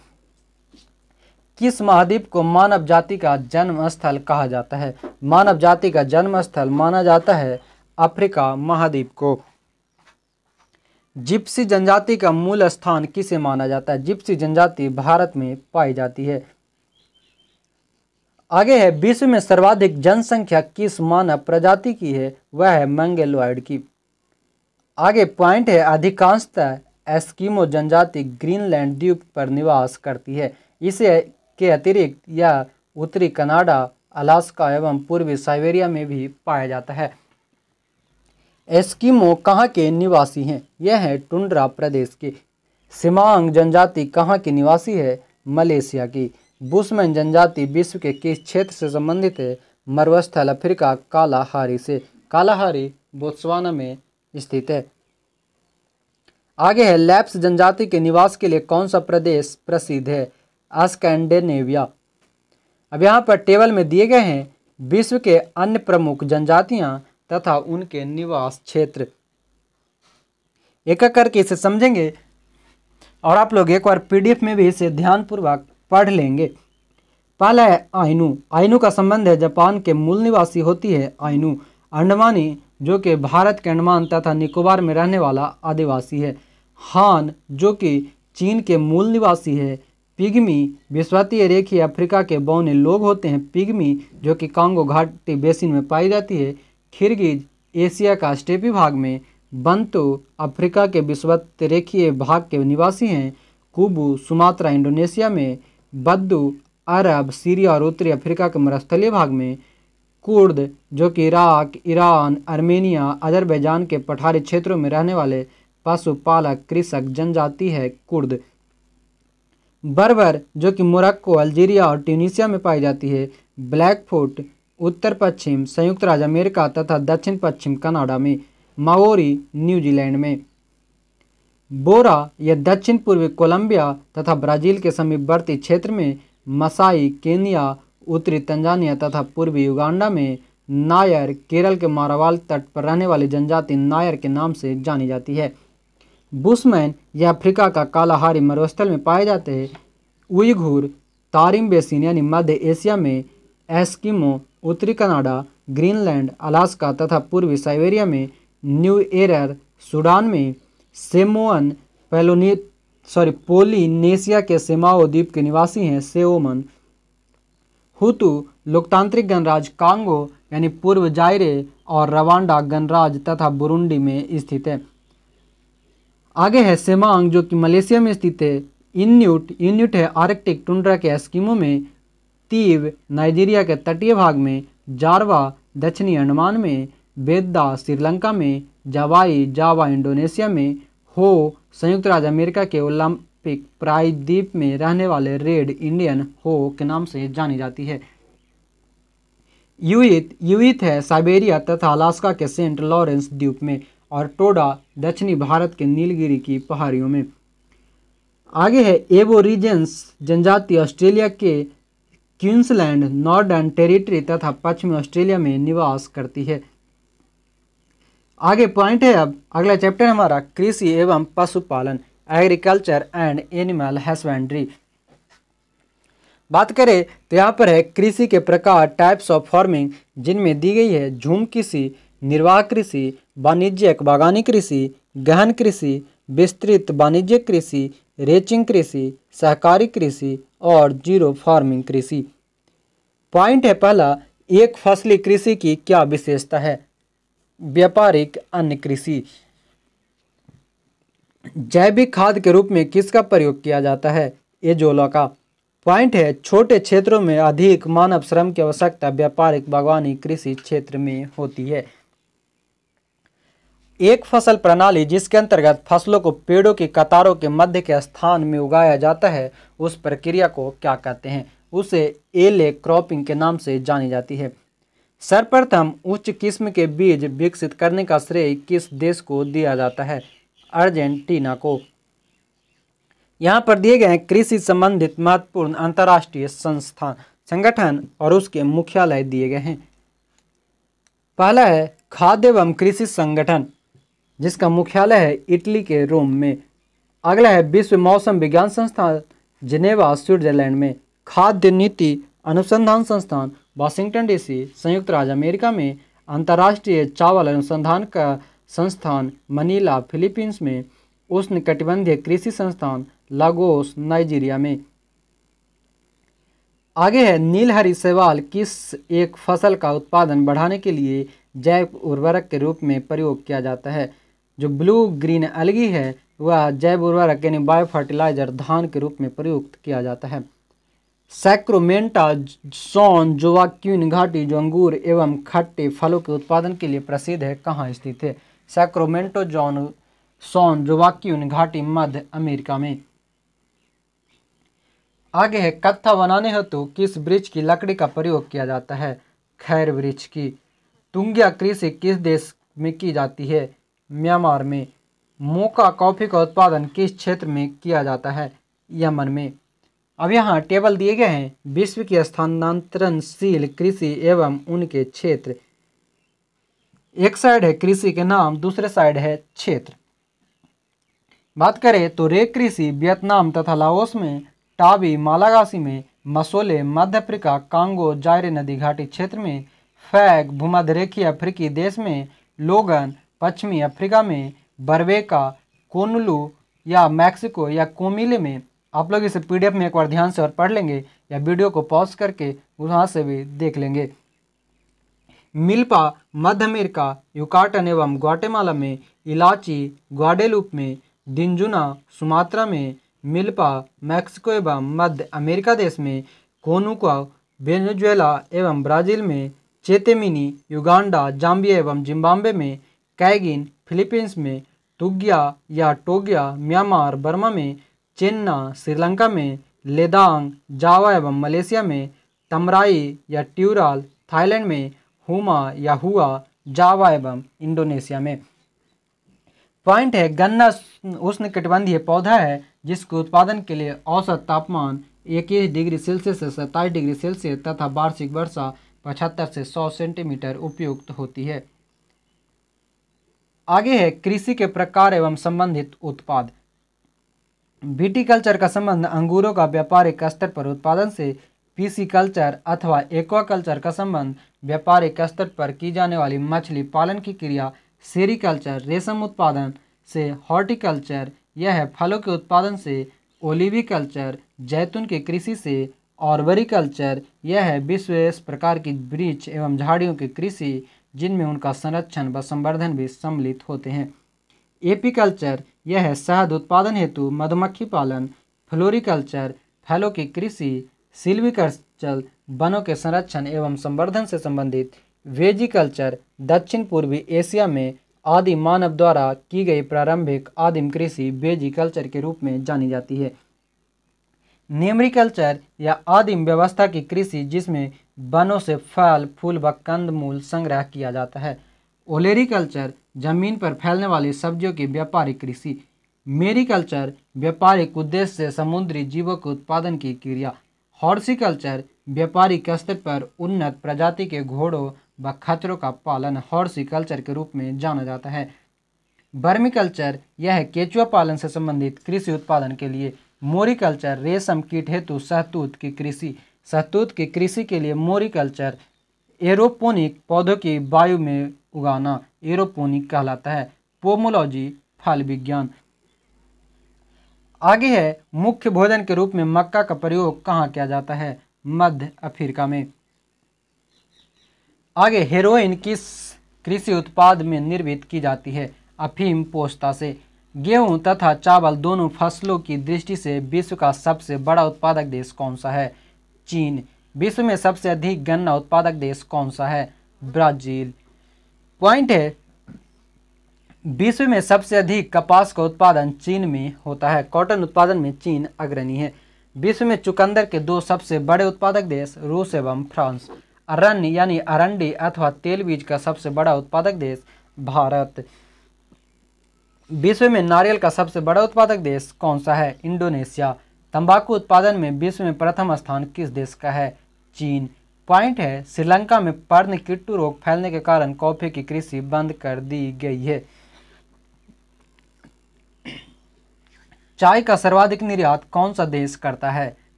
किस महाद्वीप को मानव जाति का जन्म स्थल कहा जाता है मानव जाति का जन्म स्थल माना जाता है अफ्रीका महाद्वीप को जिप्सी जनजाति का मूल स्थान किसे माना जाता है जिप्सी जनजाति भारत में पाई जाती है आगे है विश्व में सर्वाधिक जनसंख्या किस मानव प्रजाति की है वह है मंगेलॉयड की आगे पॉइंट है अधिकांशतः एस्किमो जनजाति ग्रीनलैंड द्वीप पर निवास करती है इसे के अतिरिक्त यह उत्तरी कनाडा अलास्का एवं पूर्वी साइबेरिया में भी पाया जाता है एस्किमो कहाँ के निवासी हैं यह है टुंड्रा प्रदेश के सिमांग जनजाति कहाँ की निवासी है मलेशिया की बुशमैन जनजाति विश्व के किस क्षेत्र से संबंधित है मरुस्थल अफ्रीका कालाहारी से कालाहारी बोत्सवाना में स्थित है आगे है लैप्स जनजाति के निवास के लिए कौन सा प्रदेश प्रसिद्ध है अस्कैंडेनेविया अब यहाँ पर टेबल में दिए गए हैं विश्व के अन्य प्रमुख जनजातियाँ तथा उनके निवास क्षेत्र एक एक करके इसे समझेंगे और आप लोग एक बार पीडीएफ में भी इसे ध्यानपूर्वक पढ़ लेंगे पहला है आइनू आइनू का संबंध है जापान के मूल निवासी होती है आइनू अंडमानी जो कि भारत के अंडमान तथा निकोबार में रहने वाला आदिवासी है हान जो कि चीन के मूल निवासी है पिग्मी विश्वतीय रेखी अफ्रीका के बौने लोग होते हैं पिग्मी जो कि कांगो घाटी बेसिन में पाई जाती है खिरगिज एशिया का स्टेपी भाग में बंतु अफ्रीका के विश्वत रेखीय भाग के निवासी हैं कुबू सुमात्रा इंडोनेशिया में बद्दू अरब सीरिया और उत्तरी अफ्रीका के मरुस्थलीय भाग में कुर्द जो कि इराक ईरान आर्मेनिया अजरबैजान के पठारी क्षेत्रों में रहने वाले पशुपालक कृषक जनजाति है कुर्द बर्बर जो कि मोरक्को अल्जीरिया और ट्यूनिशिया में पाई जाती है ब्लैकफुट उत्तर पश्चिम संयुक्त राज्य अमेरिका तथा दक्षिण पश्चिम कनाडा में माओरी न्यूजीलैंड में बोरा यह दक्षिण पूर्वी कोलंबिया तथा ब्राजील के समीपवर्ती क्षेत्र में मसाई केनिया उत्तरी तंजानिया तथा पूर्वी युगांडा में नायर केरल के मारावाल तट पर रहने वाली जनजाति नायर के नाम से जानी जाती है बुशमैन यह अफ्रीका का कालाहारी मरुस्थल में पाए जाते हैं उइघुर तारिम बेसिन यानी मध्य एशिया में एस्किमो उत्तरी कनाडा ग्रीनलैंड अलास्का तथा पूर्वी साइबेरिया में न्यू एरर सूडान में सेमोअन पेलोनी सॉरी पोलिनेशिया के सेमाओ द्वीप के निवासी हैं सेओमन हुतु लोकतांत्रिक गणराज कांगो यानी पूर्व जायरे और रवांडा गणराज तथा बुरुंडी में स्थित है आगे है सेमांग जो कि मलेशिया में स्थित है इन्यूट इन्यूट है आर्कटिक टुंड्रा के एस्किमो में तीव नाइजीरिया के तटीय भाग में जारवा दक्षिणी अंडमान में बेद्दा श्रीलंका में जवाई जावा इंडोनेशिया में हो संयुक्त राज्य अमेरिका के ओलंपिक प्रायद्वीप में रहने वाले रेड इंडियन हो के नाम से जानी जाती है युवित यूथ है साइबेरिया तथा अलास्का के सेंट लॉरेंस द्वीप में और टोडा दक्षिणी भारत के नीलगिरी की पहाड़ियों में आगे है एवोरिजेंस जनजाति ऑस्ट्रेलिया के क्विंसलैंड नॉर्दर्न टेरिटरी तथा पश्चिमी ऑस्ट्रेलिया में निवास करती है आगे पॉइंट है अब अगला चैप्टर हमारा कृषि एवं पशुपालन एग्रीकल्चर एंड एनिमल हस्बेंड्री बात करें तो यहाँ पर है कृषि के प्रकार टाइप्स ऑफ फार्मिंग जिनमें दी गई है झूम कृषि निर्वाह कृषि वाणिज्यिक बागानी कृषि गहन कृषि विस्तृत वाणिज्यिक कृषि रेचिंग कृषि सहकारी कृषि और जीरो फार्मिंग कृषि पॉइंट है पहला एक फसली कृषि की क्या विशेषता है व्यापारिक अन्य कृषि जैविक खाद के रूप में किसका प्रयोग किया जाता है एजोला का पॉइंट है छोटे क्षेत्रों में अधिक मानव श्रम की आवश्यकता व्यापारिक बागवानी कृषि क्षेत्र में होती है एक फसल प्रणाली जिसके अंतर्गत फसलों को पेड़ों की कतारों के मध्य के स्थान में उगाया जाता है उस प्रक्रिया को क्या कहते हैं उसे एले क्रॉपिंग के नाम से जानी जाती है सर्वप्रथम उच्च किस्म के बीज विकसित करने का श्रेय किस देश को दिया जाता है अर्जेंटीना को यहाँ पर दिए गए कृषि संबंधित महत्वपूर्ण अंतर्राष्ट्रीय संस्थान संगठन और उसके मुख्यालय दिए गए हैं पहला है खाद्य एवं कृषि संगठन जिसका मुख्यालय है इटली के रोम में अगला है विश्व मौसम विज्ञान संस्थान जिनेवा स्विट्जरलैंड में खाद्य नीति अनुसंधान संस्थान वाशिंगटन डीसी संयुक्त राज्य अमेरिका में अंतर्राष्ट्रीय चावल अनुसंधान का संस्थान मनीला फिलीपींस में उष्ण कटिबंधीय कृषि संस्थान लागोस नाइजीरिया में आगे है नीलहरी सेवाल किस एक फसल का उत्पादन बढ़ाने के लिए जैव उर्वरक के रूप में प्रयोग किया जाता है जो ब्लू ग्रीन अलगी है वह जैव उर्वरक यानी बायो फर्टिलाइजर धान के रूप में प्रयुक्त किया जाता है सैक्रोमेंटा सोन जोवाक्यून घाटी जो अंगूर एवं खट्टे फलों के उत्पादन के लिए प्रसिद्ध है कहाँ स्थित है सैक्रोमेंटो जॉन सोन जोवाक्यून घाटी मध्य अमेरिका में आगे है कत्था बनाने हेतु किस वृक्ष की लकड़ी का प्रयोग किया जाता है खैर वृक्ष की तुंगिया कृषि किस देश में की जाती है म्यांमार में मोका कॉफ़ी का उत्पादन किस क्षेत्र में किया जाता है यमन में अब यहाँ टेबल दिए गए हैं विश्व की स्थानांतरणशील कृषि एवं उनके क्षेत्र एक साइड है कृषि के नाम दूसरे साइड है क्षेत्र बात करें तो रे कृषि वियतनाम तथा लाओस में टाबी मालागासी में मसोले मध्य अफ्रीका कांगो जायरे नदी घाटी क्षेत्र में फैग भूमध्य रेखी अफ्रीकी देश में लोगन पश्चिमी अफ्रीका में बर्वेका कोनलू या मैक्सिको या कोमिले में आप लोग इसे पीडीएफ में एक बार ध्यान से और पढ़ लेंगे या वीडियो को पॉज करके वहाँ से भी देख लेंगे मिल्पा मध्य अमेरिका युकाटन एवं ग्वाटेमाला में इलाची ग्वाडेलूप में दिंजुना सुमात्रा में मिल्पा मैक्सिको एवं मध्य अमेरिका देश में कोनुका वेनेजुएला एवं ब्राज़ील में चेतेमिनी युगांडा जाम्बिया एवं जिम्बाब्वे में कैगिन फिलीपींस में तुग्या या टोगिया म्यांमार बर्मा में चेन्ना श्रीलंका में लेदांग जावा एवं मलेशिया में तमराई या ट्यूराल थाईलैंड में हुमा या हुआ जावा एवं इंडोनेशिया में पॉइंट है गन्ना उष्ण कटिबंधीय पौधा है जिसको उत्पादन के लिए औसत तापमान इक्कीस डिग्री सेल्सियस से सत्ताईस डिग्री सेल्सियस तथा वार्षिक वर्षा पचहत्तर से सौ सेंटीमीटर उपयुक्त होती है आगे है कृषि के प्रकार एवं संबंधित उत्पाद कल्चर का संबंध अंगूरों का व्यापारिक स्तर पर उत्पादन से पीसी कल्चर अथवा एक्वाकल्चर का संबंध व्यापारिक स्तर पर की जाने वाली मछली पालन की क्रिया सेरिकल्चर रेशम उत्पादन से हॉर्टिकल्चर यह फलों के उत्पादन से ओलिविकल्चर जैतून की कृषि से ऑर्बरिकल्चर यह है विशेष प्रकार की वृक्ष एवं झाड़ियों की कृषि जिनमें उनका संरक्षण व संवर्धन भी सम्मिलित होते हैं एपीकल्चर यह शहद उत्पादन हेतु मधुमक्खी पालन फ्लोरिकल्चर फलों की कृषि सिल्विकल्चर वनों के संरक्षण एवं संवर्धन से संबंधित वेजिकल्चर दक्षिण पूर्वी एशिया में आदि मानव द्वारा की गई प्रारंभिक आदिम कृषि वेजिकल्चर के रूप में जानी जाती है नेमरिकल्चर या आदिम व्यवस्था की कृषि जिसमें वनों से फल फूल व कंद मूल संग्रह किया जाता है ओलेरिकल्चर जमीन पर फैलने वाली सब्जियों की व्यापारिक कृषि मेरीकल्चर व्यापारिक उद्देश्य से समुद्री जीवों के उत्पादन की क्रिया हॉर्सिकल्चर व्यापारिक स्तर पर उन्नत प्रजाति के घोड़ों व खतरों का पालन हॉर्सिकल्चर के रूप में जाना जाता है बर्मिकल्चर यह केचुआ पालन से संबंधित कृषि उत्पादन के लिए मोरिकल्चर रेशम कीट हेतु सहतूत की कृषि सहतूत की कृषि के लिए मोरिकल्चर एरोपोनिक पौधों की वायु में उगाना एरोपोनिक कहलाता है पोमोलॉजी फल विज्ञान आगे है मुख्य भोजन के रूप में मक्का का प्रयोग कहाँ किया जाता है मध्य अफ्रीका में आगे हेरोइन किस कृषि उत्पाद में निर्मित की जाती है अफीम पोस्ता से गेहूं तथा चावल दोनों फसलों की दृष्टि से विश्व का सबसे बड़ा उत्पादक देश कौन सा है चीन विश्व में सबसे अधिक गन्ना उत्पादक देश कौन सा है ब्राजील पॉइंट है विश्व में सबसे अधिक कपास का उत्पादन चीन में होता है कॉटन उत्पादन में चीन अग्रणी है विश्व में चुकंदर के दो सबसे बड़े उत्पादक देश रूस एवं फ्रांस अरण्य यानी अरंडी अथवा तेल बीज का सबसे बड़ा उत्पादक देश भारत विश्व में नारियल का सबसे बड़ा उत्पादक देश कौन सा है इंडोनेशिया तंबाकू उत्पादन में विश्व में प्रथम स्थान किस देश का है चीन पॉइंट है श्रीलंका में पर्ण किट्टू रोग फैलने के कारण कॉफ़ी की कृषि बंद कर दी गई है चाय का सर्वाधिक निर्यात कौन सा देश करता है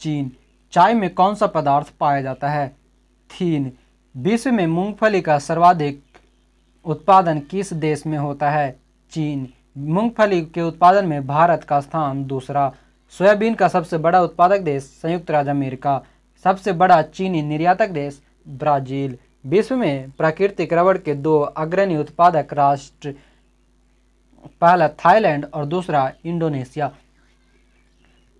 चीन चाय में कौन सा पदार्थ पाया जाता है थीन विश्व में मूंगफली का सर्वाधिक उत्पादन किस देश में होता है चीन मूंगफली के उत्पादन में भारत का स्थान दूसरा सोयाबीन का सबसे बड़ा उत्पादक देश संयुक्त राज्य अमेरिका सबसे बड़ा चीनी निर्यातक देश ब्राजील विश्व में प्राकृतिक रबड़ के दो अग्रणी उत्पादक राष्ट्र पहला थाईलैंड और दूसरा इंडोनेशिया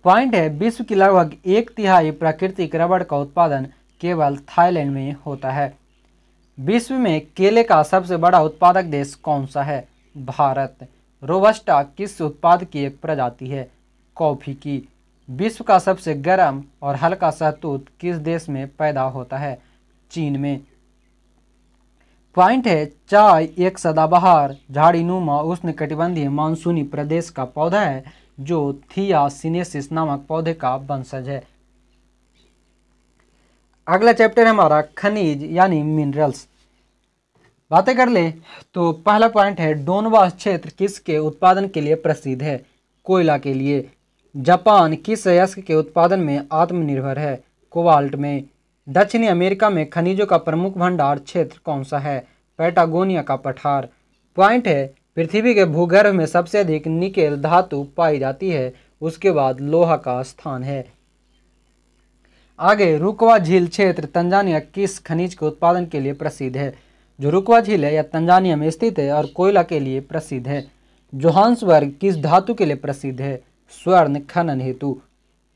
पॉइंट है विश्व की लगभग एक तिहाई प्राकृतिक रबड़ का उत्पादन केवल थाईलैंड में होता है विश्व में केले का सबसे बड़ा उत्पादक देश कौन सा है भारत रोबस्टा किस उत्पाद की एक प्रजाति है कॉफ़ी की विश्व का सबसे गर्म और हल्का शहतूत किस देश में पैदा होता है चीन में पॉइंट है चाय एक सदाबहार झाड़ीनुमा उष्ण कटिबंधीय मानसूनी प्रदेश का पौधा है जो सिनेसिस नामक पौधे का वंशज है अगला चैप्टर है हमारा खनिज यानी मिनरल्स बातें कर ले तो पहला पॉइंट है डोनवास क्षेत्र किसके उत्पादन के लिए प्रसिद्ध है कोयला के लिए जापान किस यस्क के उत्पादन में आत्मनिर्भर है कोवाल्ट में दक्षिणी अमेरिका में खनिजों का प्रमुख भंडार क्षेत्र कौन सा है पैटागोनिया का पठार पॉइंट है पृथ्वी के भूगर्भ में सबसे अधिक निकेल धातु पाई जाती है उसके बाद लोहा का स्थान है आगे रुकवा झील क्षेत्र तंजानिया किस खनिज के उत्पादन के लिए प्रसिद्ध है जो रुकवा झील है यह तंजानिया में स्थित है और कोयला के लिए प्रसिद्ध है जोहान्सवर्ग किस धातु के लिए प्रसिद्ध है स्वर्ण खनन हेतु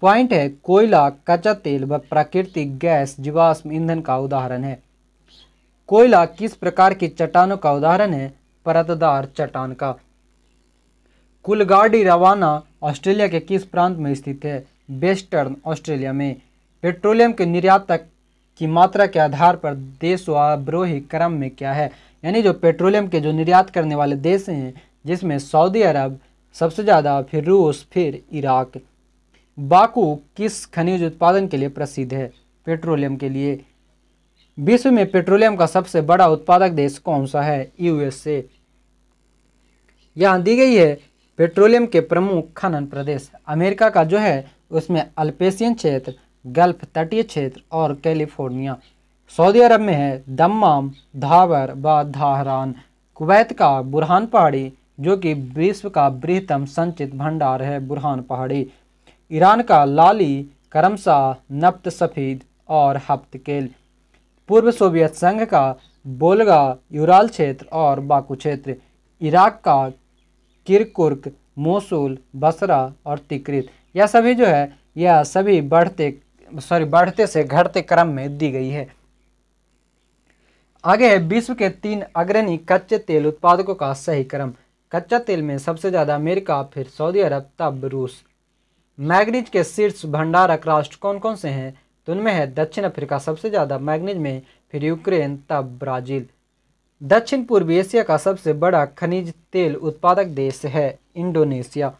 पॉइंट है कोयला कच्चा तेल व प्राकृतिक गैस जीवाश्म ईंधन का उदाहरण है कोयला किस प्रकार की चट्टानों का उदाहरण है परतदार चट्टान का कुलगाडी रवाना ऑस्ट्रेलिया के किस प्रांत में स्थित है वेस्टर्न ऑस्ट्रेलिया में पेट्रोलियम के निर्यातक की मात्रा के आधार पर देशवाबरोही क्रम में क्या है यानी जो पेट्रोलियम के जो निर्यात करने वाले देश हैं जिसमें सऊदी अरब सबसे ज़्यादा फिर रूस फिर इराक बाकू किस खनिज उत्पादन के लिए प्रसिद्ध है पेट्रोलियम के लिए विश्व में पेट्रोलियम का सबसे बड़ा उत्पादक देश कौन सा है यूएसए यहाँ दी गई है पेट्रोलियम के प्रमुख खनन प्रदेश अमेरिका का जो है उसमें अल्पेशियन क्षेत्र गल्फ तटीय क्षेत्र और कैलिफोर्निया सऊदी अरब में है दम्माम धावर व धाहरान कुवैत का बुरहान पहाड़ी जो कि विश्व का बृहतम संचित भंडार है बुरहान पहाड़ी ईरान का लाली करमसा नप्त सफ़ीद और हप्तकेल पूर्व सोवियत संघ का बोलगा यूराल क्षेत्र और बाकू क्षेत्र इराक का किरकुर्क मोसूल बसरा और तिक्रित यह सभी जो है यह सभी बढ़ते सॉरी बढ़ते से घटते क्रम में दी गई है आगे है विश्व के तीन अग्रणी कच्चे तेल उत्पादकों का सही क्रम कच्चा तेल में सबसे ज़्यादा अमेरिका फिर सऊदी अरब तब रूस मैगनीज के शीर्ष भंडारक राष्ट्र कौन कौन से हैं तो उनमें है दक्षिण अफ्रीका सबसे ज़्यादा मैगनीज में फिर यूक्रेन तब ब्राज़ील दक्षिण पूर्वी एशिया का सबसे बड़ा खनिज तेल उत्पादक देश है इंडोनेशिया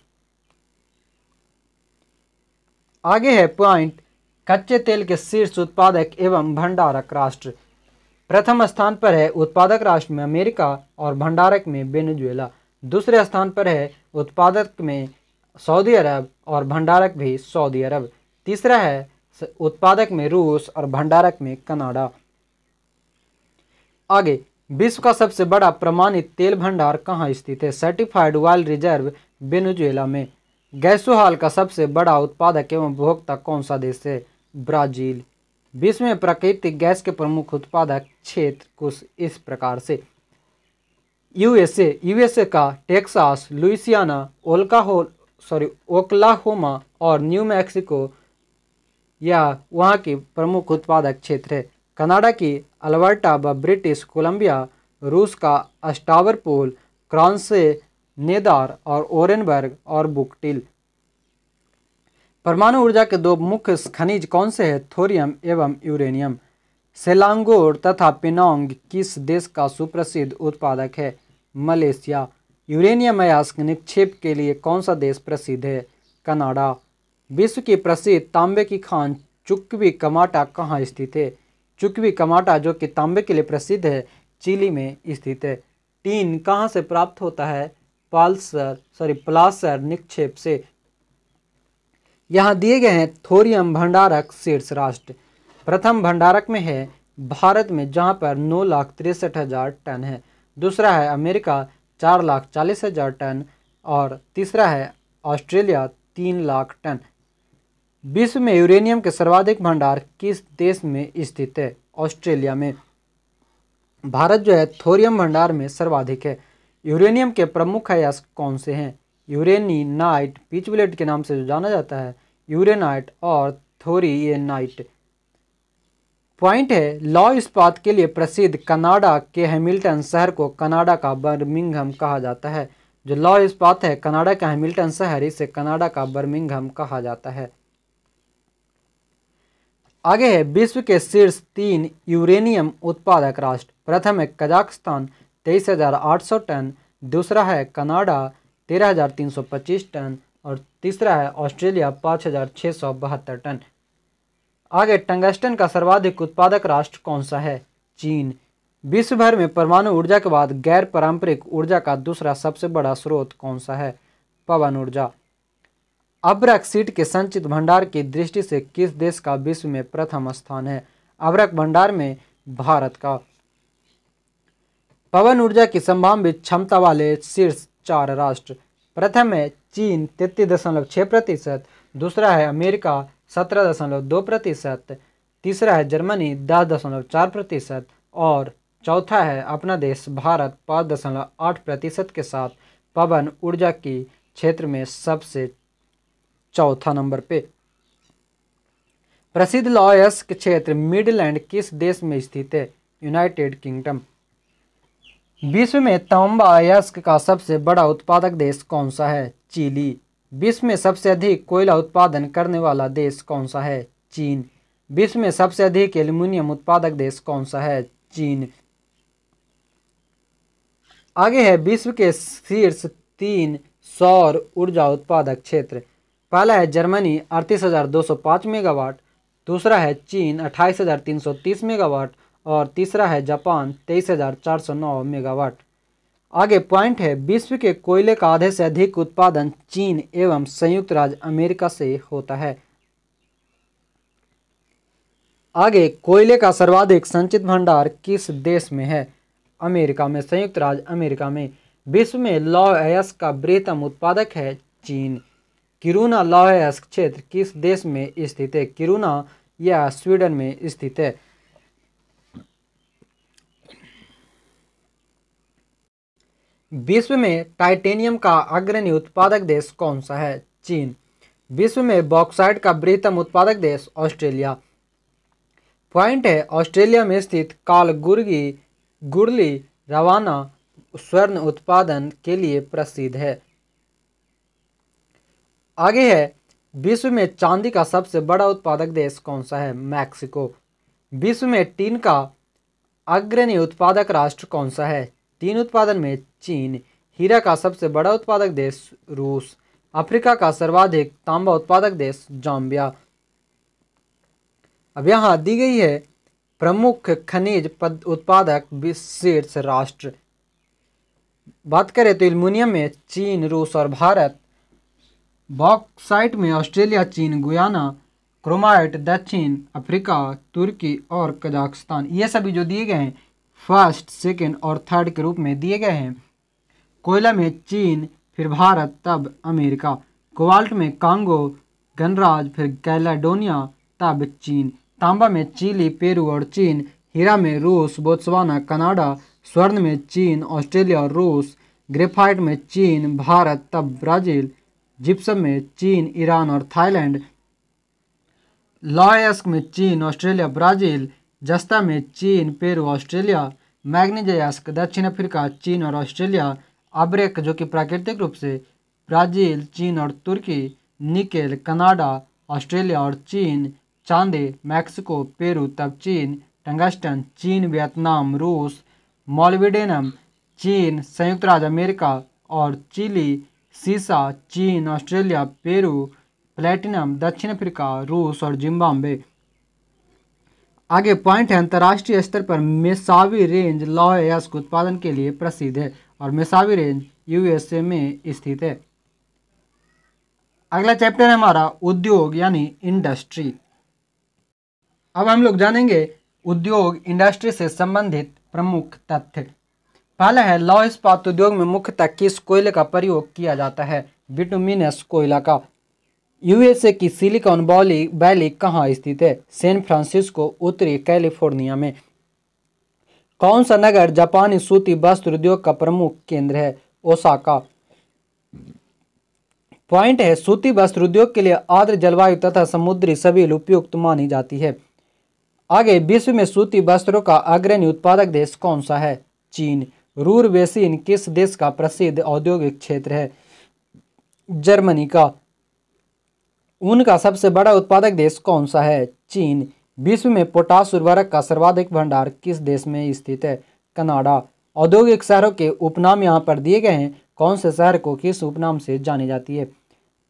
आगे है पॉइंट कच्चे तेल के शीर्ष उत्पादक एवं भंडारक राष्ट्र प्रथम स्थान पर है उत्पादक राष्ट्र में अमेरिका और भंडारक में वेनेजुएला दूसरे स्थान पर है उत्पादक में सऊदी अरब और भंडारक भी सऊदी अरब तीसरा है उत्पादक में रूस और भंडारक में कनाडा आगे विश्व का सबसे बड़ा प्रमाणित तेल भंडार कहाँ स्थित है सर्टिफाइड वर्ल्ड रिजर्व बेनुजेला में गैसोहाल का सबसे बड़ा उत्पादक एवं उपभोक्ता कौन सा देश है ब्राजील विश्व में प्राकृतिक गैस के प्रमुख उत्पादक क्षेत्र कुछ इस प्रकार से यूएसए यूएसए का टेक्सास लुइसियाना ओल्काहो सॉरी ओकलाहोमा और न्यू मैक्सिको या वहाँ की प्रमुख उत्पादक क्षेत्र है कनाडा की अल्बर्टा व ब्रिटिश कोलंबिया रूस का अस्टावरपोल क्रॉन्से नेदार और ओरेनबर्ग और बुकटिल परमाणु ऊर्जा के दो मुख्य खनिज कौन से हैं थोरियम एवं यूरेनियम सेलांगोर तथा पिनोंग किस देश का सुप्रसिद्ध उत्पादक है मलेशिया यूरेनियम अयस्क निक्षेप के लिए कौन सा देश प्रसिद्ध है कनाडा विश्व की प्रसिद्ध तांबे की खान चुकवी कमाटा कहाँ स्थित है चुकवी कमाटा जो कि तांबे के लिए प्रसिद्ध है चिली में स्थित है टीन कहाँ से प्राप्त होता है पालसर सॉरी प्लासर निक्षेप से यहाँ दिए गए हैं थोरियम भंडारक शीर्ष राष्ट्र प्रथम भंडारक में है भारत में जहाँ पर नौ लाख तिरसठ हज़ार टन है दूसरा है अमेरिका चार लाख चालीस हज़ार टन और तीसरा है ऑस्ट्रेलिया तीन लाख टन विश्व में यूरेनियम के सर्वाधिक भंडार किस देश में स्थित है ऑस्ट्रेलिया में भारत जो है थोरियम भंडार में सर्वाधिक है यूरेनियम के प्रमुख अयास कौन से हैं यूरेनी नाइट पीचविलेट के नाम से जो जाना जाता है यूरेनाइट और नाइट पॉइंट है लॉ इस्पात के लिए प्रसिद्ध कनाडा के हैमिल्टन शहर को कनाडा का बर्मिंघम कहा जाता है जो लॉ इस्पात है कनाडा का हैमिल्टन शहर इसे कनाडा का बर्मिंगम कहा जाता है आगे है विश्व के शीर्ष तीन यूरेनियम उत्पादक राष्ट्र प्रथम है कजाकिस्तान तेईस हजार आठ सौ टन दूसरा है कनाडा तेरह हजार तीन सौ पच्चीस टन और तीसरा है ऑस्ट्रेलिया पाँच हजार छः सौ बहत्तर टन आगे टंगस्टन का सर्वाधिक उत्पादक राष्ट्र कौन सा है चीन विश्व भर में परमाणु ऊर्जा के बाद गैर पारंपरिक ऊर्जा का दूसरा सबसे बड़ा स्रोत कौन सा है पवन ऊर्जा सीट के संचित भंडार की दृष्टि से किस देश का विश्व में प्रथम स्थान है अब्रक भंडार में भारत का पवन ऊर्जा की संभावित क्षमता वाले शीर्ष चार राष्ट्र प्रथम है चीन तेतीस दशमलव छः प्रतिशत दूसरा है अमेरिका सत्रह दशमलव दो प्रतिशत तीसरा है जर्मनी दस दशमलव चार प्रतिशत और चौथा है अपना देश भारत पाँच दशमलव आठ प्रतिशत के साथ पवन ऊर्जा की क्षेत्र में सबसे चौथा नंबर पे प्रसिद्ध लॉयस के क्षेत्र मिडलैंड किस देश में स्थित है यूनाइटेड किंगडम विश्व में तांबा यस्क का सबसे बड़ा उत्पादक देश कौन सा है चिली विश्व में सबसे अधिक कोयला उत्पादन करने वाला देश कौन सा है चीन विश्व में सबसे अधिक एल्यूमिनियम उत्पादक देश कौन सा है चीन आगे है विश्व के शीर्ष तीन सौर ऊर्जा उत्पादक क्षेत्र पहला है जर्मनी अड़तीस हज़ार दो सौ पाँच मेगावाट दूसरा है चीन अट्ठाईस हज़ार तीन सौ तीस मेगावाट और तीसरा है जापान तेईस हज़ार चार सौ नौ मेगावाट आगे पॉइंट है विश्व के कोयले का आधे से अधिक उत्पादन चीन एवं संयुक्त राज्य अमेरिका से होता है आगे कोयले का सर्वाधिक संचित भंडार किस देश में है अमेरिका में संयुक्त राज्य अमेरिका में विश्व में अयस्क का बृहतम उत्पादक है चीन किरुना अयस्क क्षेत्र किस देश में स्थित है किरुना यह स्वीडन में स्थित है विश्व में टाइटेनियम का अग्रणी उत्पादक देश कौन सा है चीन विश्व में बॉक्साइड का बृहतम उत्पादक देश ऑस्ट्रेलिया पॉइंट है ऑस्ट्रेलिया में स्थित कालगुर्गी गुरली रवाना स्वर्ण उत्पादन के लिए प्रसिद्ध है आगे है विश्व में चांदी का सबसे बड़ा उत्पादक देश कौन सा है मैक्सिको विश्व में टीन का अग्रणी उत्पादक राष्ट्र कौन सा है टीन उत्पादन में चीन हीरा का सबसे बड़ा उत्पादक देश रूस अफ्रीका का सर्वाधिक तांबा उत्पादक देश जाम्बिया अब यहाँ दी गई है प्रमुख खनिज उत्पादक शीर्ष राष्ट्र बात करें तो एल्युमिनियम में चीन रूस और भारत बॉक्साइट में ऑस्ट्रेलिया चीन गुयाना क्रोमाइट दक्षिण अफ्रीका तुर्की और कजाकिस्तान ये सभी जो दिए गए हैं फर्स्ट सेकेंड और थर्ड के रूप में दिए गए हैं कोयला में चीन फिर भारत तब अमेरिका कोवाल्ट में कांगो गणराज फिर कैलाडोनिया तब चीन तांबा में चिली पेरू और चीन हीरा में रूस बोत्सवाना कनाडा स्वर्ण में चीन ऑस्ट्रेलिया और रूस ग्रेफाइट में चीन भारत तब ब्राज़ील जिप्सम में चीन ईरान और थाईलैंड लॉयस्क में चीन ऑस्ट्रेलिया ब्राज़ील जस्ता में चीन पेरू ऑस्ट्रेलिया मैग्नीजयास्क दक्षिण अफ्रीका चीन और ऑस्ट्रेलिया अब्रेक जो कि प्राकृतिक रूप से ब्राज़ील चीन और तुर्की निकेल कनाडा ऑस्ट्रेलिया और चीन चांदी मैक्सिको पेरू तब चीन टंगस्टन चीन वियतनाम रूस मॉलविडेनम चीन संयुक्त राज्य अमेरिका और चिली सीसा चीन ऑस्ट्रेलिया पेरू प्लेटिनम दक्षिण अफ्रीका रूस और जिम्बाब्वे आगे पॉइंट है अंतर्राष्ट्रीय स्तर पर मेसावी रेंज लॉयस उत्पादन के लिए प्रसिद्ध है और मेसावी रेंज यूएसए में स्थित है अगला चैप्टर है हमारा उद्योग यानी इंडस्ट्री अब हम लोग जानेंगे उद्योग इंडस्ट्री से संबंधित प्रमुख तथ्य पहला है लौह इस्पात उद्योग में मुख्यतः किस कोयले का प्रयोग किया जाता है बिटुमिनस कोयला का यूएसए की सिलिकॉन वैली वैली कहाँ स्थित है सैन फ्रांसिस्को उत्तरी कैलिफोर्निया में कौन सा नगर जापानी सूती वस्त्र उद्योग का प्रमुख केंद्र है ओसाका पॉइंट है सूती वस्त्र उद्योग के लिए आर्द्र जलवायु तथा समुद्री सभी उपयुक्त मानी जाती है आगे विश्व में सूती वस्त्रों का अग्रणी उत्पादक देश कौन सा है चीन रूर वेसिन किस देश का प्रसिद्ध औद्योगिक क्षेत्र है जर्मनी का ऊन का सबसे बड़ा उत्पादक देश कौन सा है चीन विश्व में पोटास उर्वरक का सर्वाधिक भंडार किस देश में स्थित है कनाडा औद्योगिक शहरों के उपनाम यहाँ पर दिए गए हैं कौन से शहर को किस उपनाम से जानी जाती है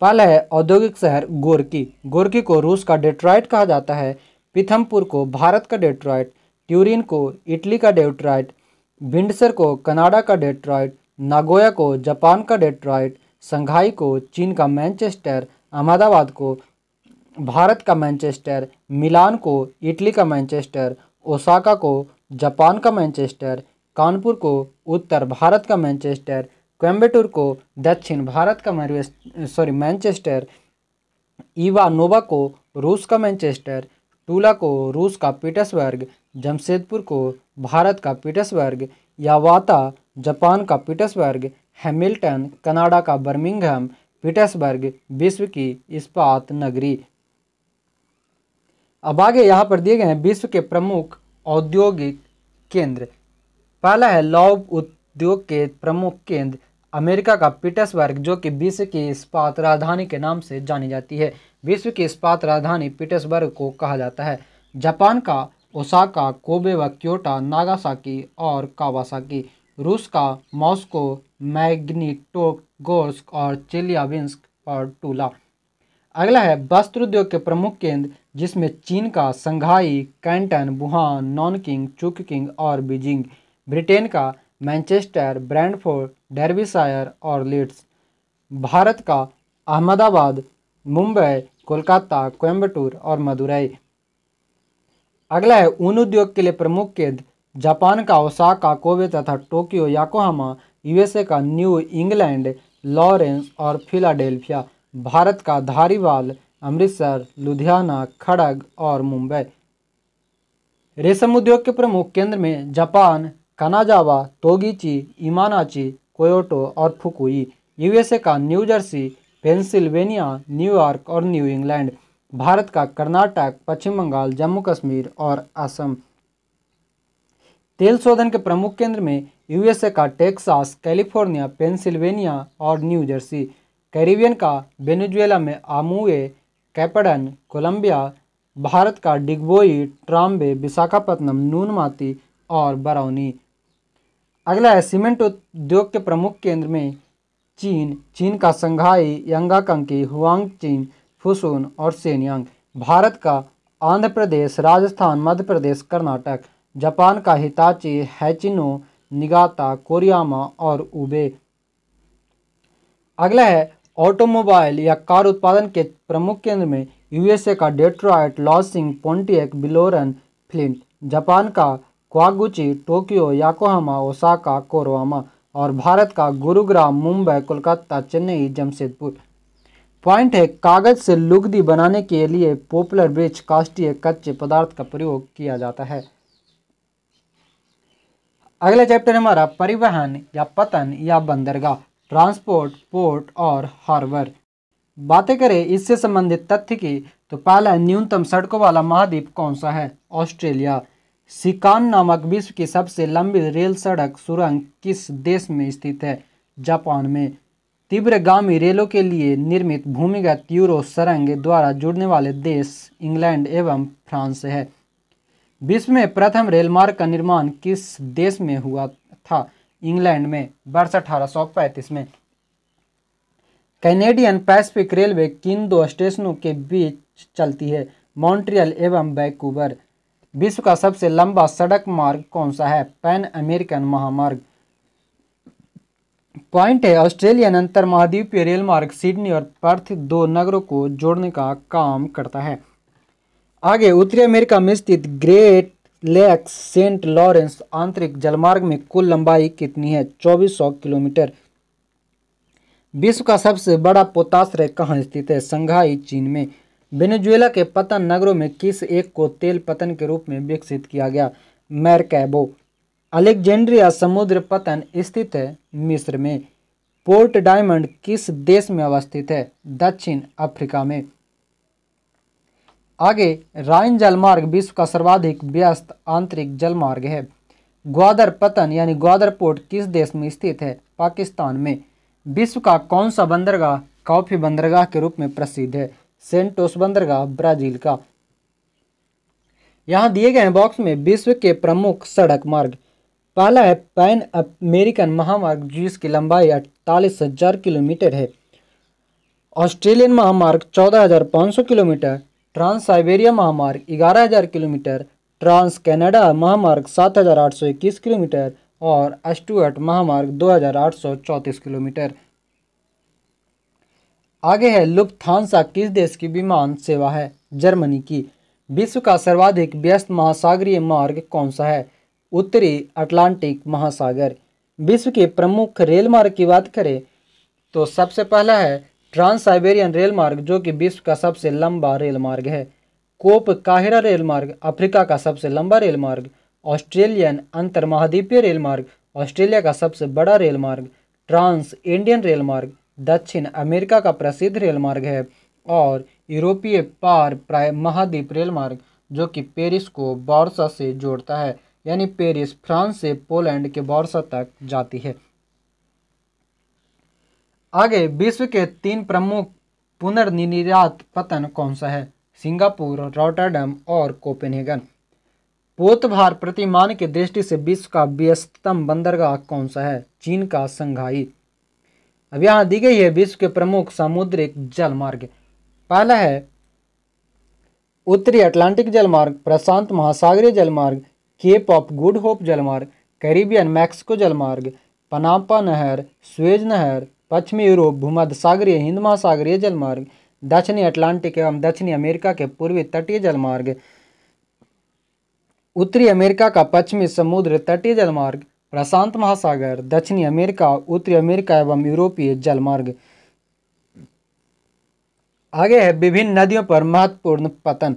पहला है औद्योगिक शहर गोरकी गोरकी को रूस का डेट्रॉयट कहा जाता है पिथमपुर को भारत का डेट्रॉयट ट्यूरिन को इटली का डेट्रॉयट बिंडसर को कनाडा का डेट्रॉयट नागोया को जापान का डेट्रॉयट संघाई को चीन का मैनचेस्टर अहमदाबाद को भारत का मैनचेस्टर मिलान को इटली का मैनचेस्टर ओसाका को जापान का मैनचेस्टर कानपुर को उत्तर भारत का मैनचेस्टर कोयम्बेटूर को दक्षिण भारत का सॉरी मैनचेस्टर इवानोवा को रूस का मैनचेस्टर टूला को रूस का पीटर्सबर्ग जमशेदपुर को भारत का पीटर्सबर्ग यावाता जापान का पीटर्सबर्ग हैमिल्टन कनाडा का बर्मिंगहम पीटर्सबर्ग विश्व की इस्पात नगरी अब आगे यहाँ पर दिए गए हैं विश्व के प्रमुख औद्योगिक केंद्र पहला है लॉब उद्योग के प्रमुख केंद्र अमेरिका का पीटर्सबर्ग जो कि विश्व की इस्पात राजधानी के नाम से जानी जाती है विश्व की इस्पात राजधानी पीटर्सबर्ग को कहा जाता है जापान का ओसाका कोबे व क्योटा नागासाकी और कावासाकी रूस का मॉस्को मैग्नीटोगोर्स्क और चेलियाविंस्क और टूला अगला है वस्त्र उद्योग के प्रमुख केंद्र जिसमें चीन का संघाई कैंटन वुहान नॉनकिंग चुककिंग और बीजिंग ब्रिटेन का मैनचेस्टर ब्रैंडफोर्ड डेरबिसायर और लीड्स भारत का अहमदाबाद मुंबई कोलकाता कोयम्बटूर और मदुरई अगला है ऊन उद्योग के लिए प्रमुख केंद्र जापान का ओसाका कोवे तथा टोक्यो याकोहामा यूएसए का न्यू इंग्लैंड लॉरेंस और फिलाडेल्फिया भारत का धारीवाल अमृतसर लुधियाना खड़ग और मुंबई रेशम उद्योग के प्रमुख केंद्र में जापान कनाजावा तोगीची इमानाची कोयोटो और फुकुई यूएसए का न्यूजर्सी पेंसिल्वेनिया न्यूयॉर्क और न्यू इंग्लैंड भारत का कर्नाटक पश्चिम बंगाल जम्मू कश्मीर और असम तेल शोधन के प्रमुख केंद्र में यूएसए का टेक्सास कैलिफोर्निया पेंसिल्वेनिया और न्यूजर्सी कैरिबियन का वेनेजुएला में आमुए कैपडन कोलंबिया भारत का डिगबोई ट्राम्बे विशाखापत्नम नूनमाती और बरौनी अगला है सीमेंट उद्योग के प्रमुख केंद्र में चीन चीन का संघाई यंगाकंकी हुआंग चीन फुसून और सेनियांग भारत का आंध्र प्रदेश राजस्थान मध्य प्रदेश कर्नाटक जापान का हिताची हैचिनो निगाता कोरियामा और उबे अगला है ऑटोमोबाइल या कार उत्पादन के प्रमुख केंद्र में यूएसए का Detroit Lansing Pontiac Willow Run Flint Japan का Kawaguchi Tokyo Yokohama Osaka Koriyama और भारत का गुरुग्राम मुंबई कोलकाता चेन्नई जमशेदपुर पॉइंट है कागज से लुगदी बनाने के लिए पॉपुलर ब्रिज काष्टीय कच्चे पदार्थ का प्रयोग किया जाता है अगला चैप्टर हमारा परिवहन या पतन या बंदरगाह ट्रांसपोर्ट पोर्ट और हार्बर बातें करें इससे संबंधित तथ्य की तो पहला न्यूनतम सड़कों वाला महाद्वीप कौन सा है ऑस्ट्रेलिया सिकान नामक विश्व की सबसे लंबी रेल सड़क सुरंग किस देश में स्थित है जापान में तीव्रगामी रेलों के लिए निर्मित भूमिगत यूरो सरंग द्वारा जुड़ने वाले देश इंग्लैंड एवं फ्रांस है विश्व में प्रथम रेलमार्ग का निर्माण किस देश में हुआ था इंग्लैंड में वर्ष अठारह में कैनेडियन पैसिफिक रेलवे किन दो स्टेशनों के बीच चलती है मॉन्ट्रियल एवं वैकूवर विश्व का सबसे लंबा सड़क मार्ग कौन सा है पैन अमेरिकन महामार्ग पॉइंट है ऑस्ट्रेलियन अंतर महाद्वीपीय रेल मार्ग सिडनी और पर्थ दो नगरों को जोड़ने का काम करता है आगे उत्तरी अमेरिका में स्थित ग्रेट लेक्स सेंट लॉरेंस आंतरिक जलमार्ग में कुल लंबाई कितनी है 2400 किलोमीटर विश्व का सबसे बड़ा पोताश्रय कहाँ स्थित है संघाई चीन में वेनेजुएला के पतन नगरों में किस एक को तेल पतन के रूप में विकसित किया गया मैरकैबो अलेक्जेंड्रिया समुद्र पतन स्थित है मिस्र में पोर्ट डायमंड किस देश में अवस्थित है दक्षिण अफ्रीका में आगे राइन जलमार्ग विश्व का सर्वाधिक व्यस्त आंतरिक जलमार्ग है ग्वादर पतन यानी ग्वादर पोर्ट किस देश में स्थित है पाकिस्तान में विश्व का कौन सा बंदरगाह कॉफी बंदरगाह के रूप में प्रसिद्ध है सेंटोस बंदरगाह ब्राजील का यहाँ दिए गए बॉक्स में विश्व के प्रमुख सड़क मार्ग पहला है पैन अमेरिकन महामार्ग जिसकी लंबाई अड़तालीस हजार किलोमीटर है ऑस्ट्रेलियन महामार्ग चौदह हजार पाँच सौ किलोमीटर ट्रांस साइबेरिया महामार्ग 11000 किलोमीटर ट्रांस कनाडा महामार्ग 7821 किलोमीटर और अस्टुअर्ट महामार्ग 2834 किलोमीटर आगे है लुप्थानसा किस देश की विमान सेवा है जर्मनी की विश्व का सर्वाधिक व्यस्त महासागरीय मार्ग कौन सा है उत्तरी अटलांटिक महासागर विश्व के प्रमुख रेल मार्ग की बात करें तो सबसे पहला है ट्रांस साइबेरियन रेल मार्ग जो कि विश्व का सबसे लंबा रेल मार्ग है कोप काहिरा रेल मार्ग अफ्रीका का सबसे लंबा रेल मार्ग ऑस्ट्रेलियन अंतर महाद्वीपीय रेल मार्ग ऑस्ट्रेलिया का सबसे बड़ा रेल मार्ग ट्रांस इंडियन रेल मार्ग दक्षिण अमेरिका का प्रसिद्ध रेल मार्ग है और यूरोपीय पार प्राय महाद्वीप रेल मार्ग जो कि पेरिस को बॉर्सा से जोड़ता है यानी पेरिस फ्रांस से पोलैंड के बॉर्सा तक जाती है आगे विश्व के तीन प्रमुख पुनर्निर्यात पतन कौन सा है सिंगापुर रोटरडम और कोपेनहेगन पोतभार प्रतिमान की दृष्टि से विश्व का व्यस्तम बंदरगाह कौन सा है चीन का संघाई अब यहाँ दी गई है विश्व के प्रमुख सामुद्रिक जलमार्ग पहला है उत्तरी अटलांटिक जलमार्ग प्रशांत महासागरीय जलमार्ग केप ऑफ गुड होप जलमार्ग कैरिबियन मैक्सिको जलमार्ग पनापा नहर स्वेज नहर पश्चिमी यूरोप भूमध्य सागरीय हिंद महासागरीय जलमार्ग दक्षिणी अटलांटिक एवं दक्षिणी अमेरिका के पूर्वी तटीय जलमार्ग उत्तरी अमेरिका का पश्चिमी समुद्र तटीय जलमार्ग प्रशांत महासागर दक्षिणी अमेरिका उत्तरी अमेरिका एवं यूरोपीय जलमार्ग आगे है विभिन्न नदियों पर महत्वपूर्ण पतन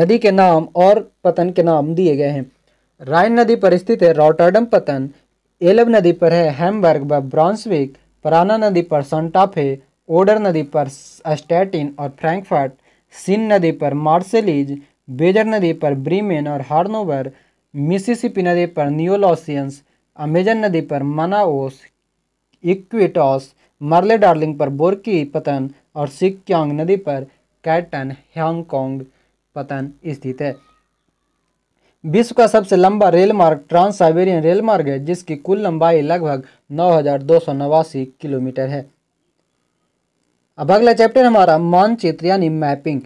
नदी के नाम और पतन के नाम दिए गए हैं राइन नदी पर स्थित है रॉटर्डम पतन एलब नदी पर है हेमबर्ग व ब्रॉन्सविक पराना नदी पर सन्टाफे ओडर नदी पर स्टैटिन और फ्रैंकफर्ट सिन नदी पर मार्सेलीज बेजर नदी पर ब्रीमेन और हार्नोवर मिसिसिपी नदी पर न्यूलॉसियंस अमेजन नदी पर मनाओस इक्विटॉस मरले डार्लिंग पर बोर्की पतन और सिक्यांग नदी पर कैटन हांगकॉन्ग पतन स्थित है विश्व का सबसे लंबा रेल मार्ग ट्रांस साइबेरियन रेल मार्ग है जिसकी कुल लंबाई लगभग नौ किलोमीटर है अब अगला चैप्टर हमारा मानचित्र यानी मैपिंग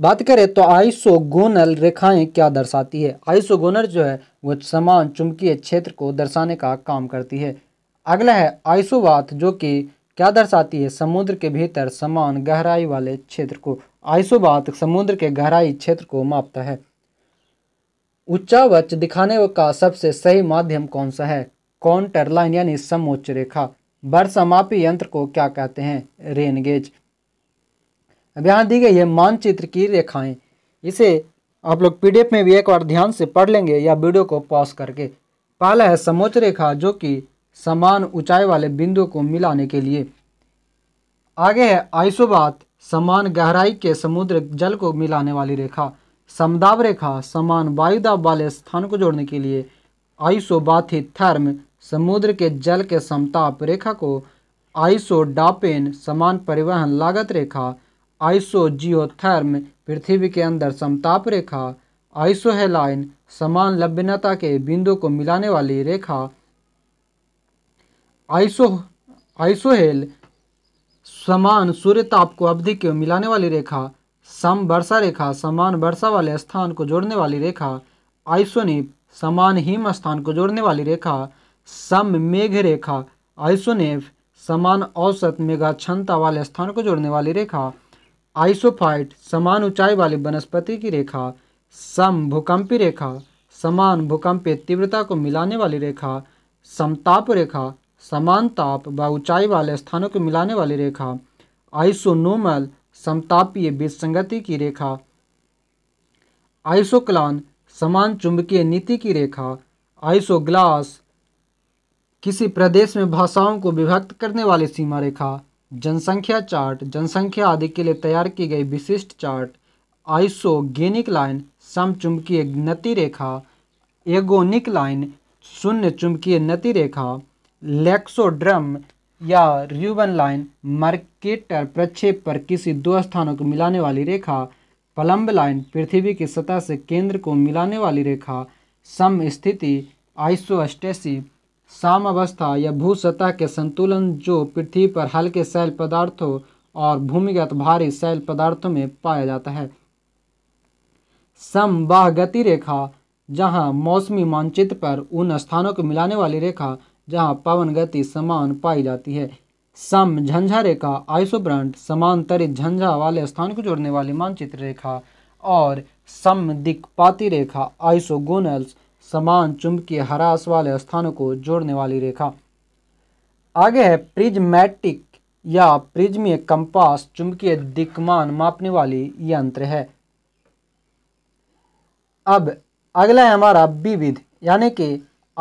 बात करें तो आइसोगोनल रेखाएं क्या दर्शाती है आइसोगोनल जो है वो समान चुंबकीय क्षेत्र को दर्शाने का काम करती है अगला है आइसोवात जो कि क्या दर्शाती है समुद्र के भीतर समान गहराई वाले क्षेत्र को आइसोवात समुद्र के गहराई क्षेत्र को मापता है उच्चावच दिखाने का सबसे सही माध्यम कौन सा है काउंटर लाइन यानी समोच्च रेखा वर्षमापी यंत्र को क्या कहते हैं रेनगेज अब यहाँ दी गई है मानचित्र की रेखाएं इसे आप लोग पीडीएफ में भी एक बार ध्यान से पढ़ लेंगे या वीडियो को पॉज करके पहला है समोच्च रेखा जो कि समान ऊंचाई वाले बिंदु को मिलाने के लिए आगे है आइसोबात समान गहराई के समुद्र जल को मिलाने वाली रेखा समदाब रेखा समान वायुदाब वाले स्थान को जोड़ने के लिए आइसोबाथी थर्म समुद्र के जल के समताप रेखा को आइसोडापेन समान परिवहन लागत रेखा आइसोजियोथर्म पृथ्वी के अंदर समताप रेखा आइसोहेलाइन समान लभ्यता के बिंदु को मिलाने वाली रेखा आइसो आइसोहेल समान सूर्य ताप को अवधि के मिलाने वाली रेखा सम वर्षा रेखा समान वर्षा वाले स्थान को जोड़ने वाली रेखा आइसोनेप समान हिम स्थान को जोड़ने वाली रेखा सम मेघ रेखा आइसोनेप समान औसत मेघा क्षमता वाले स्थान को जोड़ने वाली रेखा आइसोफाइट समान ऊंचाई वाली वनस्पति की रेखा सम भूकंपी रेखा समान भूकंपीय तीव्रता को मिलाने वाली रेखा समताप रेखा समान ताप व ऊंचाई वाले स्थानों को मिलाने वाली रेखा आइसोनोमल समतापीय विसंगति की रेखा आइसोक्लान समान चुंबकीय नीति की रेखा आइसोग्लास किसी प्रदेश में भाषाओं को विभक्त करने वाली सीमा रेखा जनसंख्या चार्ट जनसंख्या आदि के लिए तैयार की गई विशिष्ट चार्ट आइसोगेनिक लाइन समचुंबकीय नति रेखा एगोनिक लाइन शून्य चुंबकीय नति रेखा लेक्सोड्रम या र्यूबन लाइन मर्केटर प्रक्षेप पर किसी दो स्थानों को मिलाने वाली रेखा पलम्ब लाइन पृथ्वी की सतह से केंद्र को मिलाने वाली रेखा सम स्थिति आइसोस्टेसी साम अवस्था या भू सतह के संतुलन जो पृथ्वी पर हल्के शैल पदार्थों और भूमिगत भारी शैल पदार्थों में पाया जाता है सम बाह गति रेखा जहां मौसमी मानचित्र पर उन स्थानों को मिलाने वाली रेखा जहाँ पवन गति समान पाई जाती है सम झंझा रेखा आइसोब्रंट समांतरित झंझा वाले स्थान को जोड़ने वाली मानचित्र रेखा और सम दिक्पाती रेखा आइसोगोनल्स समान चुंबकीय हरास वाले स्थानों को जोड़ने वाली रेखा आगे है प्रिज्मेटिक या प्रिज्मीय कंपास चुंबकीय दिक्मान मापने वाली यंत्र है अब अगला है हमारा विविध यानी कि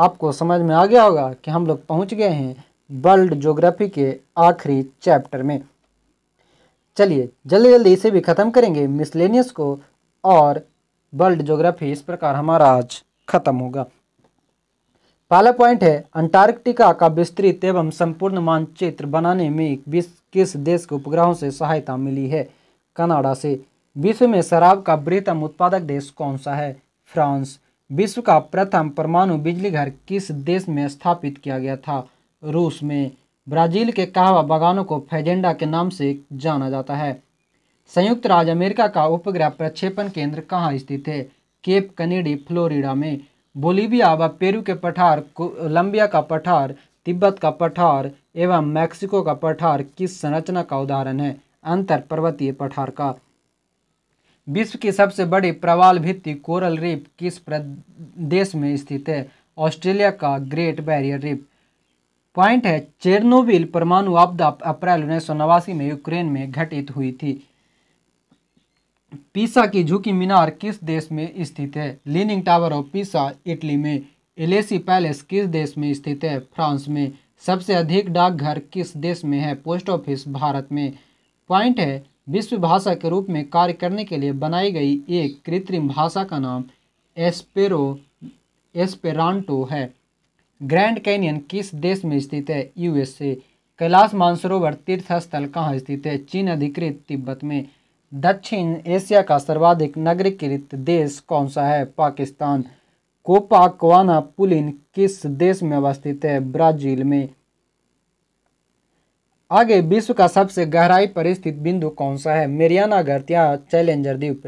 आपको समझ में आ गया होगा कि हम लोग पहुंच गए हैं वर्ल्ड ज्योग्राफी के आखिरी चैप्टर में चलिए जल्दी जल्दी इसे भी ख़त्म करेंगे मिसलेनियस को और वर्ल्ड ज्योग्राफी इस प्रकार हमारा आज ख़त्म होगा पहला पॉइंट है अंटार्कटिका का विस्तृत एवं संपूर्ण मानचित्र बनाने में विश्व किस देश के उपग्रहों से सहायता मिली है कनाडा से विश्व में शराब का बृहतम उत्पादक देश कौन सा है फ्रांस विश्व का प्रथम परमाणु बिजली घर किस देश में स्थापित किया गया था रूस में ब्राजील के कहवा बागानों को फेजेंडा के नाम से जाना जाता है संयुक्त राज्य अमेरिका का उपग्रह प्रक्षेपण केंद्र कहाँ स्थित है केप कनेडी फ्लोरिडा में बोलीविया व पेरू के पठार कोलंबिया का पठार तिब्बत का पठार एवं मैक्सिको का पठार किस संरचना का उदाहरण है अंतर पर्वतीय पठार का विश्व की सबसे बड़ी प्रवाल भित्ति कोरल रीप किस प्रदेश में स्थित है ऑस्ट्रेलिया का ग्रेट बैरियर रीप पॉइंट है चेरनोबिल परमाणु आपदा अप्रैल उन्नीस में यूक्रेन में घटित हुई थी पीसा की झुकी मीनार किस देश में स्थित है Leaning Tower of Pisa Italy में एलेसी पैलेस किस देश में स्थित है फ्रांस में सबसे अधिक डाकघर किस देश में है पोस्ट ऑफिस भारत में पॉइंट है विश्व भाषा के रूप में कार्य करने के लिए बनाई गई एक कृत्रिम भाषा का नाम एस्पेरो एस्पेरांटो है ग्रैंड कैनियन किस देश में स्थित है यूएसए कैलाश मानसरोवर तीर्थ स्थल कहाँ स्थित है चीन अधिकृत तिब्बत में दक्षिण एशिया का सर्वाधिक नगरीकृत देश कौन सा है पाकिस्तान कोवाना पुलिन किस देश में अवस्थित है ब्राजील में आगे विश्व का सबसे गहराई पर स्थित बिंदु कौन सा है मेरियाना या चैलेंजर द्वीप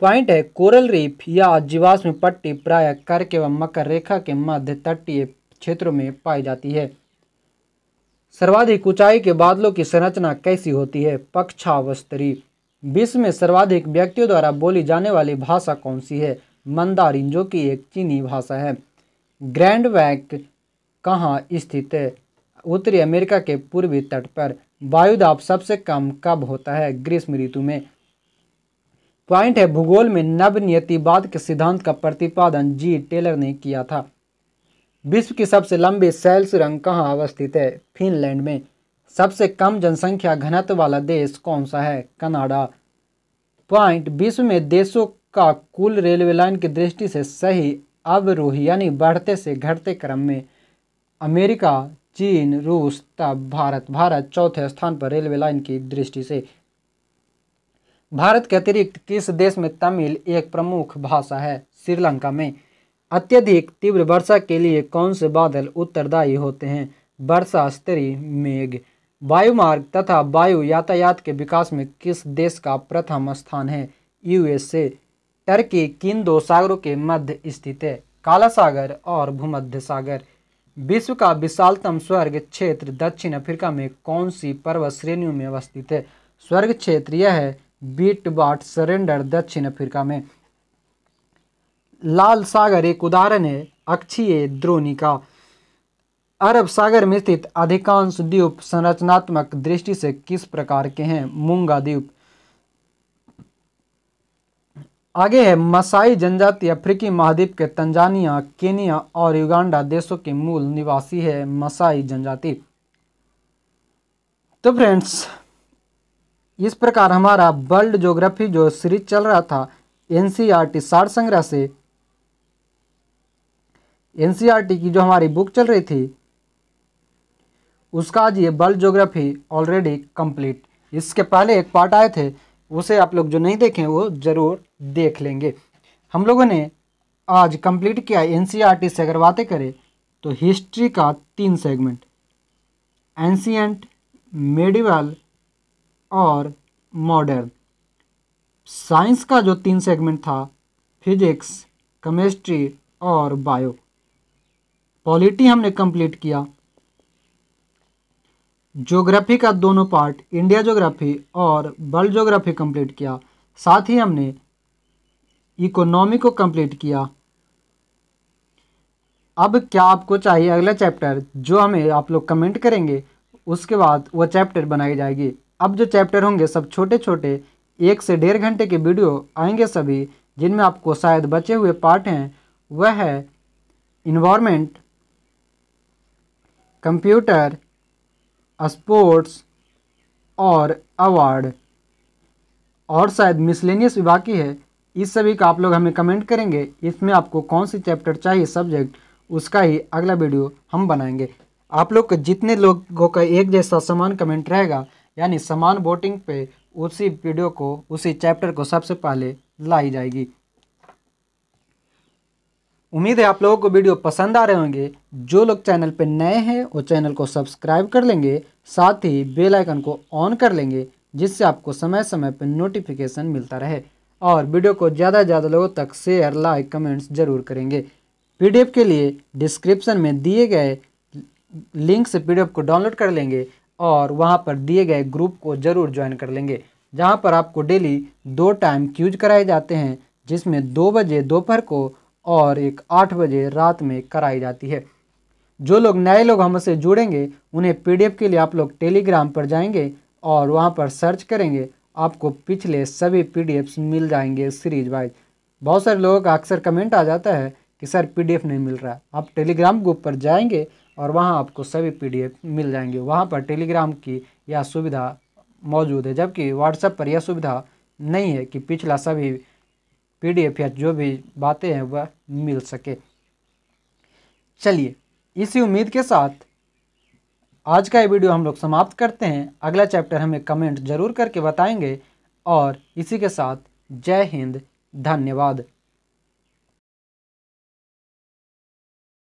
पॉइंट है कोरल रीफ या जीवाश्म पट्टी प्राय कर्क एवं मकर रेखा के मध्य तटीय क्षेत्रों में पाई जाती है सर्वाधिक ऊंचाई के बादलों की संरचना कैसी होती है पक्षावस्तरी विश्व में सर्वाधिक व्यक्तियों द्वारा बोली जाने वाली भाषा कौन सी है मंदारिन जो कि एक चीनी भाषा है ग्रैंड वैक कहाँ स्थित है उत्तरी अमेरिका के पूर्वी तट पर वायुदाब सबसे कम कब होता है ग्रीष्म ऋतु में पॉइंट है भूगोल में नवनियतिवाद के सिद्धांत का प्रतिपादन जी टेलर ने किया था विश्व की सबसे लंबी सेल सुरंग कहाँ अवस्थित है फिनलैंड में सबसे कम जनसंख्या घनत्व वाला देश कौन सा है कनाडा पॉइंट विश्व में देशों का कुल रेलवे लाइन की दृष्टि से सही अवरोही यानी बढ़ते से घटते क्रम में अमेरिका चीन रूस तब भारत भारत चौथे स्थान पर रेलवे लाइन की दृष्टि से भारत के अतिरिक्त किस देश में तमिल एक प्रमुख भाषा है श्रीलंका में अत्यधिक तीव्र वर्षा के लिए कौन से बादल उत्तरदायी होते हैं वर्षा स्तरी मेघ वायुमार्ग तथा वायु यातायात के विकास में किस देश का प्रथम स्थान है यूएसए टर्की किन दो सागरों के मध्य स्थित है काला सागर और भूमध्य सागर विश्व का विशालतम स्वर्ग क्षेत्र दक्षिण अफ्रीका में कौन सी पर्वत श्रेणियों में अवस्थित है स्वर्ग क्षेत्र यह है बीट बाट सरेंडर दक्षिण अफ्रीका में लाल सागर एक उदाहरण है अक्षीय द्रोणी का अरब सागर में स्थित अधिकांश द्वीप संरचनात्मक दृष्टि से किस प्रकार के हैं मुंगा द्वीप आगे है मसाई जनजाति अफ्रीकी महाद्वीप के तंजानिया केनिया और युगांडा देशों के मूल निवासी है मसाई जनजाति तो फ्रेंड्स इस प्रकार हमारा वर्ल्ड ज्योग्राफी जो सीरीज चल रहा था एन सी आर टी सार संग्रह से एन सी आर टी की जो हमारी बुक चल रही थी उसका आज ये वर्ल्ड ज्योग्राफी ऑलरेडी कंप्लीट इसके पहले एक पार्ट आए थे उसे आप लोग जो नहीं देखें वो ज़रूर देख लेंगे हम लोगों ने आज कंप्लीट किया एन सी e से अगर बातें करें तो हिस्ट्री का तीन सेगमेंट एंशियंट मेडिवल और मॉडर्न साइंस का जो तीन सेगमेंट था फिजिक्स केमिस्ट्री और बायो पॉलिटी हमने कंप्लीट किया ज्योग्राफी का दोनों पार्ट इंडिया जोग्राफी और वर्ल्ड जोग्राफी कंप्लीट किया साथ ही हमने इकोनॉमी को कंप्लीट किया अब क्या आपको चाहिए अगला चैप्टर जो हमें आप लोग कमेंट करेंगे उसके बाद वह चैप्टर बनाई जाएगी अब जो चैप्टर होंगे सब छोटे छोटे एक से डेढ़ घंटे के वीडियो आएंगे सभी जिनमें आपको शायद बचे हुए पार्ट हैं वह है इन्वामेंट कंप्यूटर स्पोर्ट्स और अवार्ड और शायद मिसलेनियस विभाग की है इस सभी का आप लोग हमें कमेंट करेंगे इसमें आपको कौन सी चैप्टर चाहिए सब्जेक्ट उसका ही अगला वीडियो हम बनाएंगे आप लोग जितने लोगों का एक जैसा समान कमेंट रहेगा यानी समान वोटिंग पे उसी वीडियो को उसी चैप्टर को सबसे पहले लाई जाएगी उम्मीद है आप लोगों को वीडियो पसंद आ रहे होंगे जो लोग चैनल पर नए हैं वो चैनल को सब्सक्राइब कर लेंगे साथ ही बेल आइकन को ऑन कर लेंगे जिससे आपको समय समय पर नोटिफिकेशन मिलता रहे और वीडियो को ज़्यादा से ज़्यादा लोगों तक शेयर लाइक कमेंट्स ज़रूर करेंगे पीडीएफ के लिए डिस्क्रिप्शन में दिए गए लिंक से पीडीएफ को डाउनलोड कर लेंगे और वहाँ पर दिए गए ग्रुप को ज़रूर ज्वाइन कर लेंगे जहाँ पर आपको डेली दो टाइम क्यूज कराए जाते हैं जिसमें दो बजे दोपहर को और एक आठ बजे रात में कराई जाती है जो लोग नए लोग हमसे जुड़ेंगे उन्हें पीडीएफ के लिए आप लोग टेलीग्राम पर जाएंगे और वहाँ पर सर्च करेंगे आपको पिछले सभी पीडीएफ्स मिल जाएंगे सीरीज वाइज बहुत सारे लोगों का अक्सर कमेंट आ जाता है कि सर पीडीएफ नहीं मिल रहा आप टेलीग्राम ग्रुप पर जाएंगे और वहाँ आपको सभी पीडीएफ मिल जाएंगे वहाँ पर टेलीग्राम की यह सुविधा मौजूद है जबकि व्हाट्सएप पर यह सुविधा नहीं है कि पिछला सभी पी या जो भी बातें हैं वह मिल सके चलिए इसी उम्मीद के साथ आज का ये वीडियो हम लोग समाप्त करते हैं अगला चैप्टर हमें कमेंट जरूर करके बताएंगे और इसी के साथ जय हिंद धन्यवाद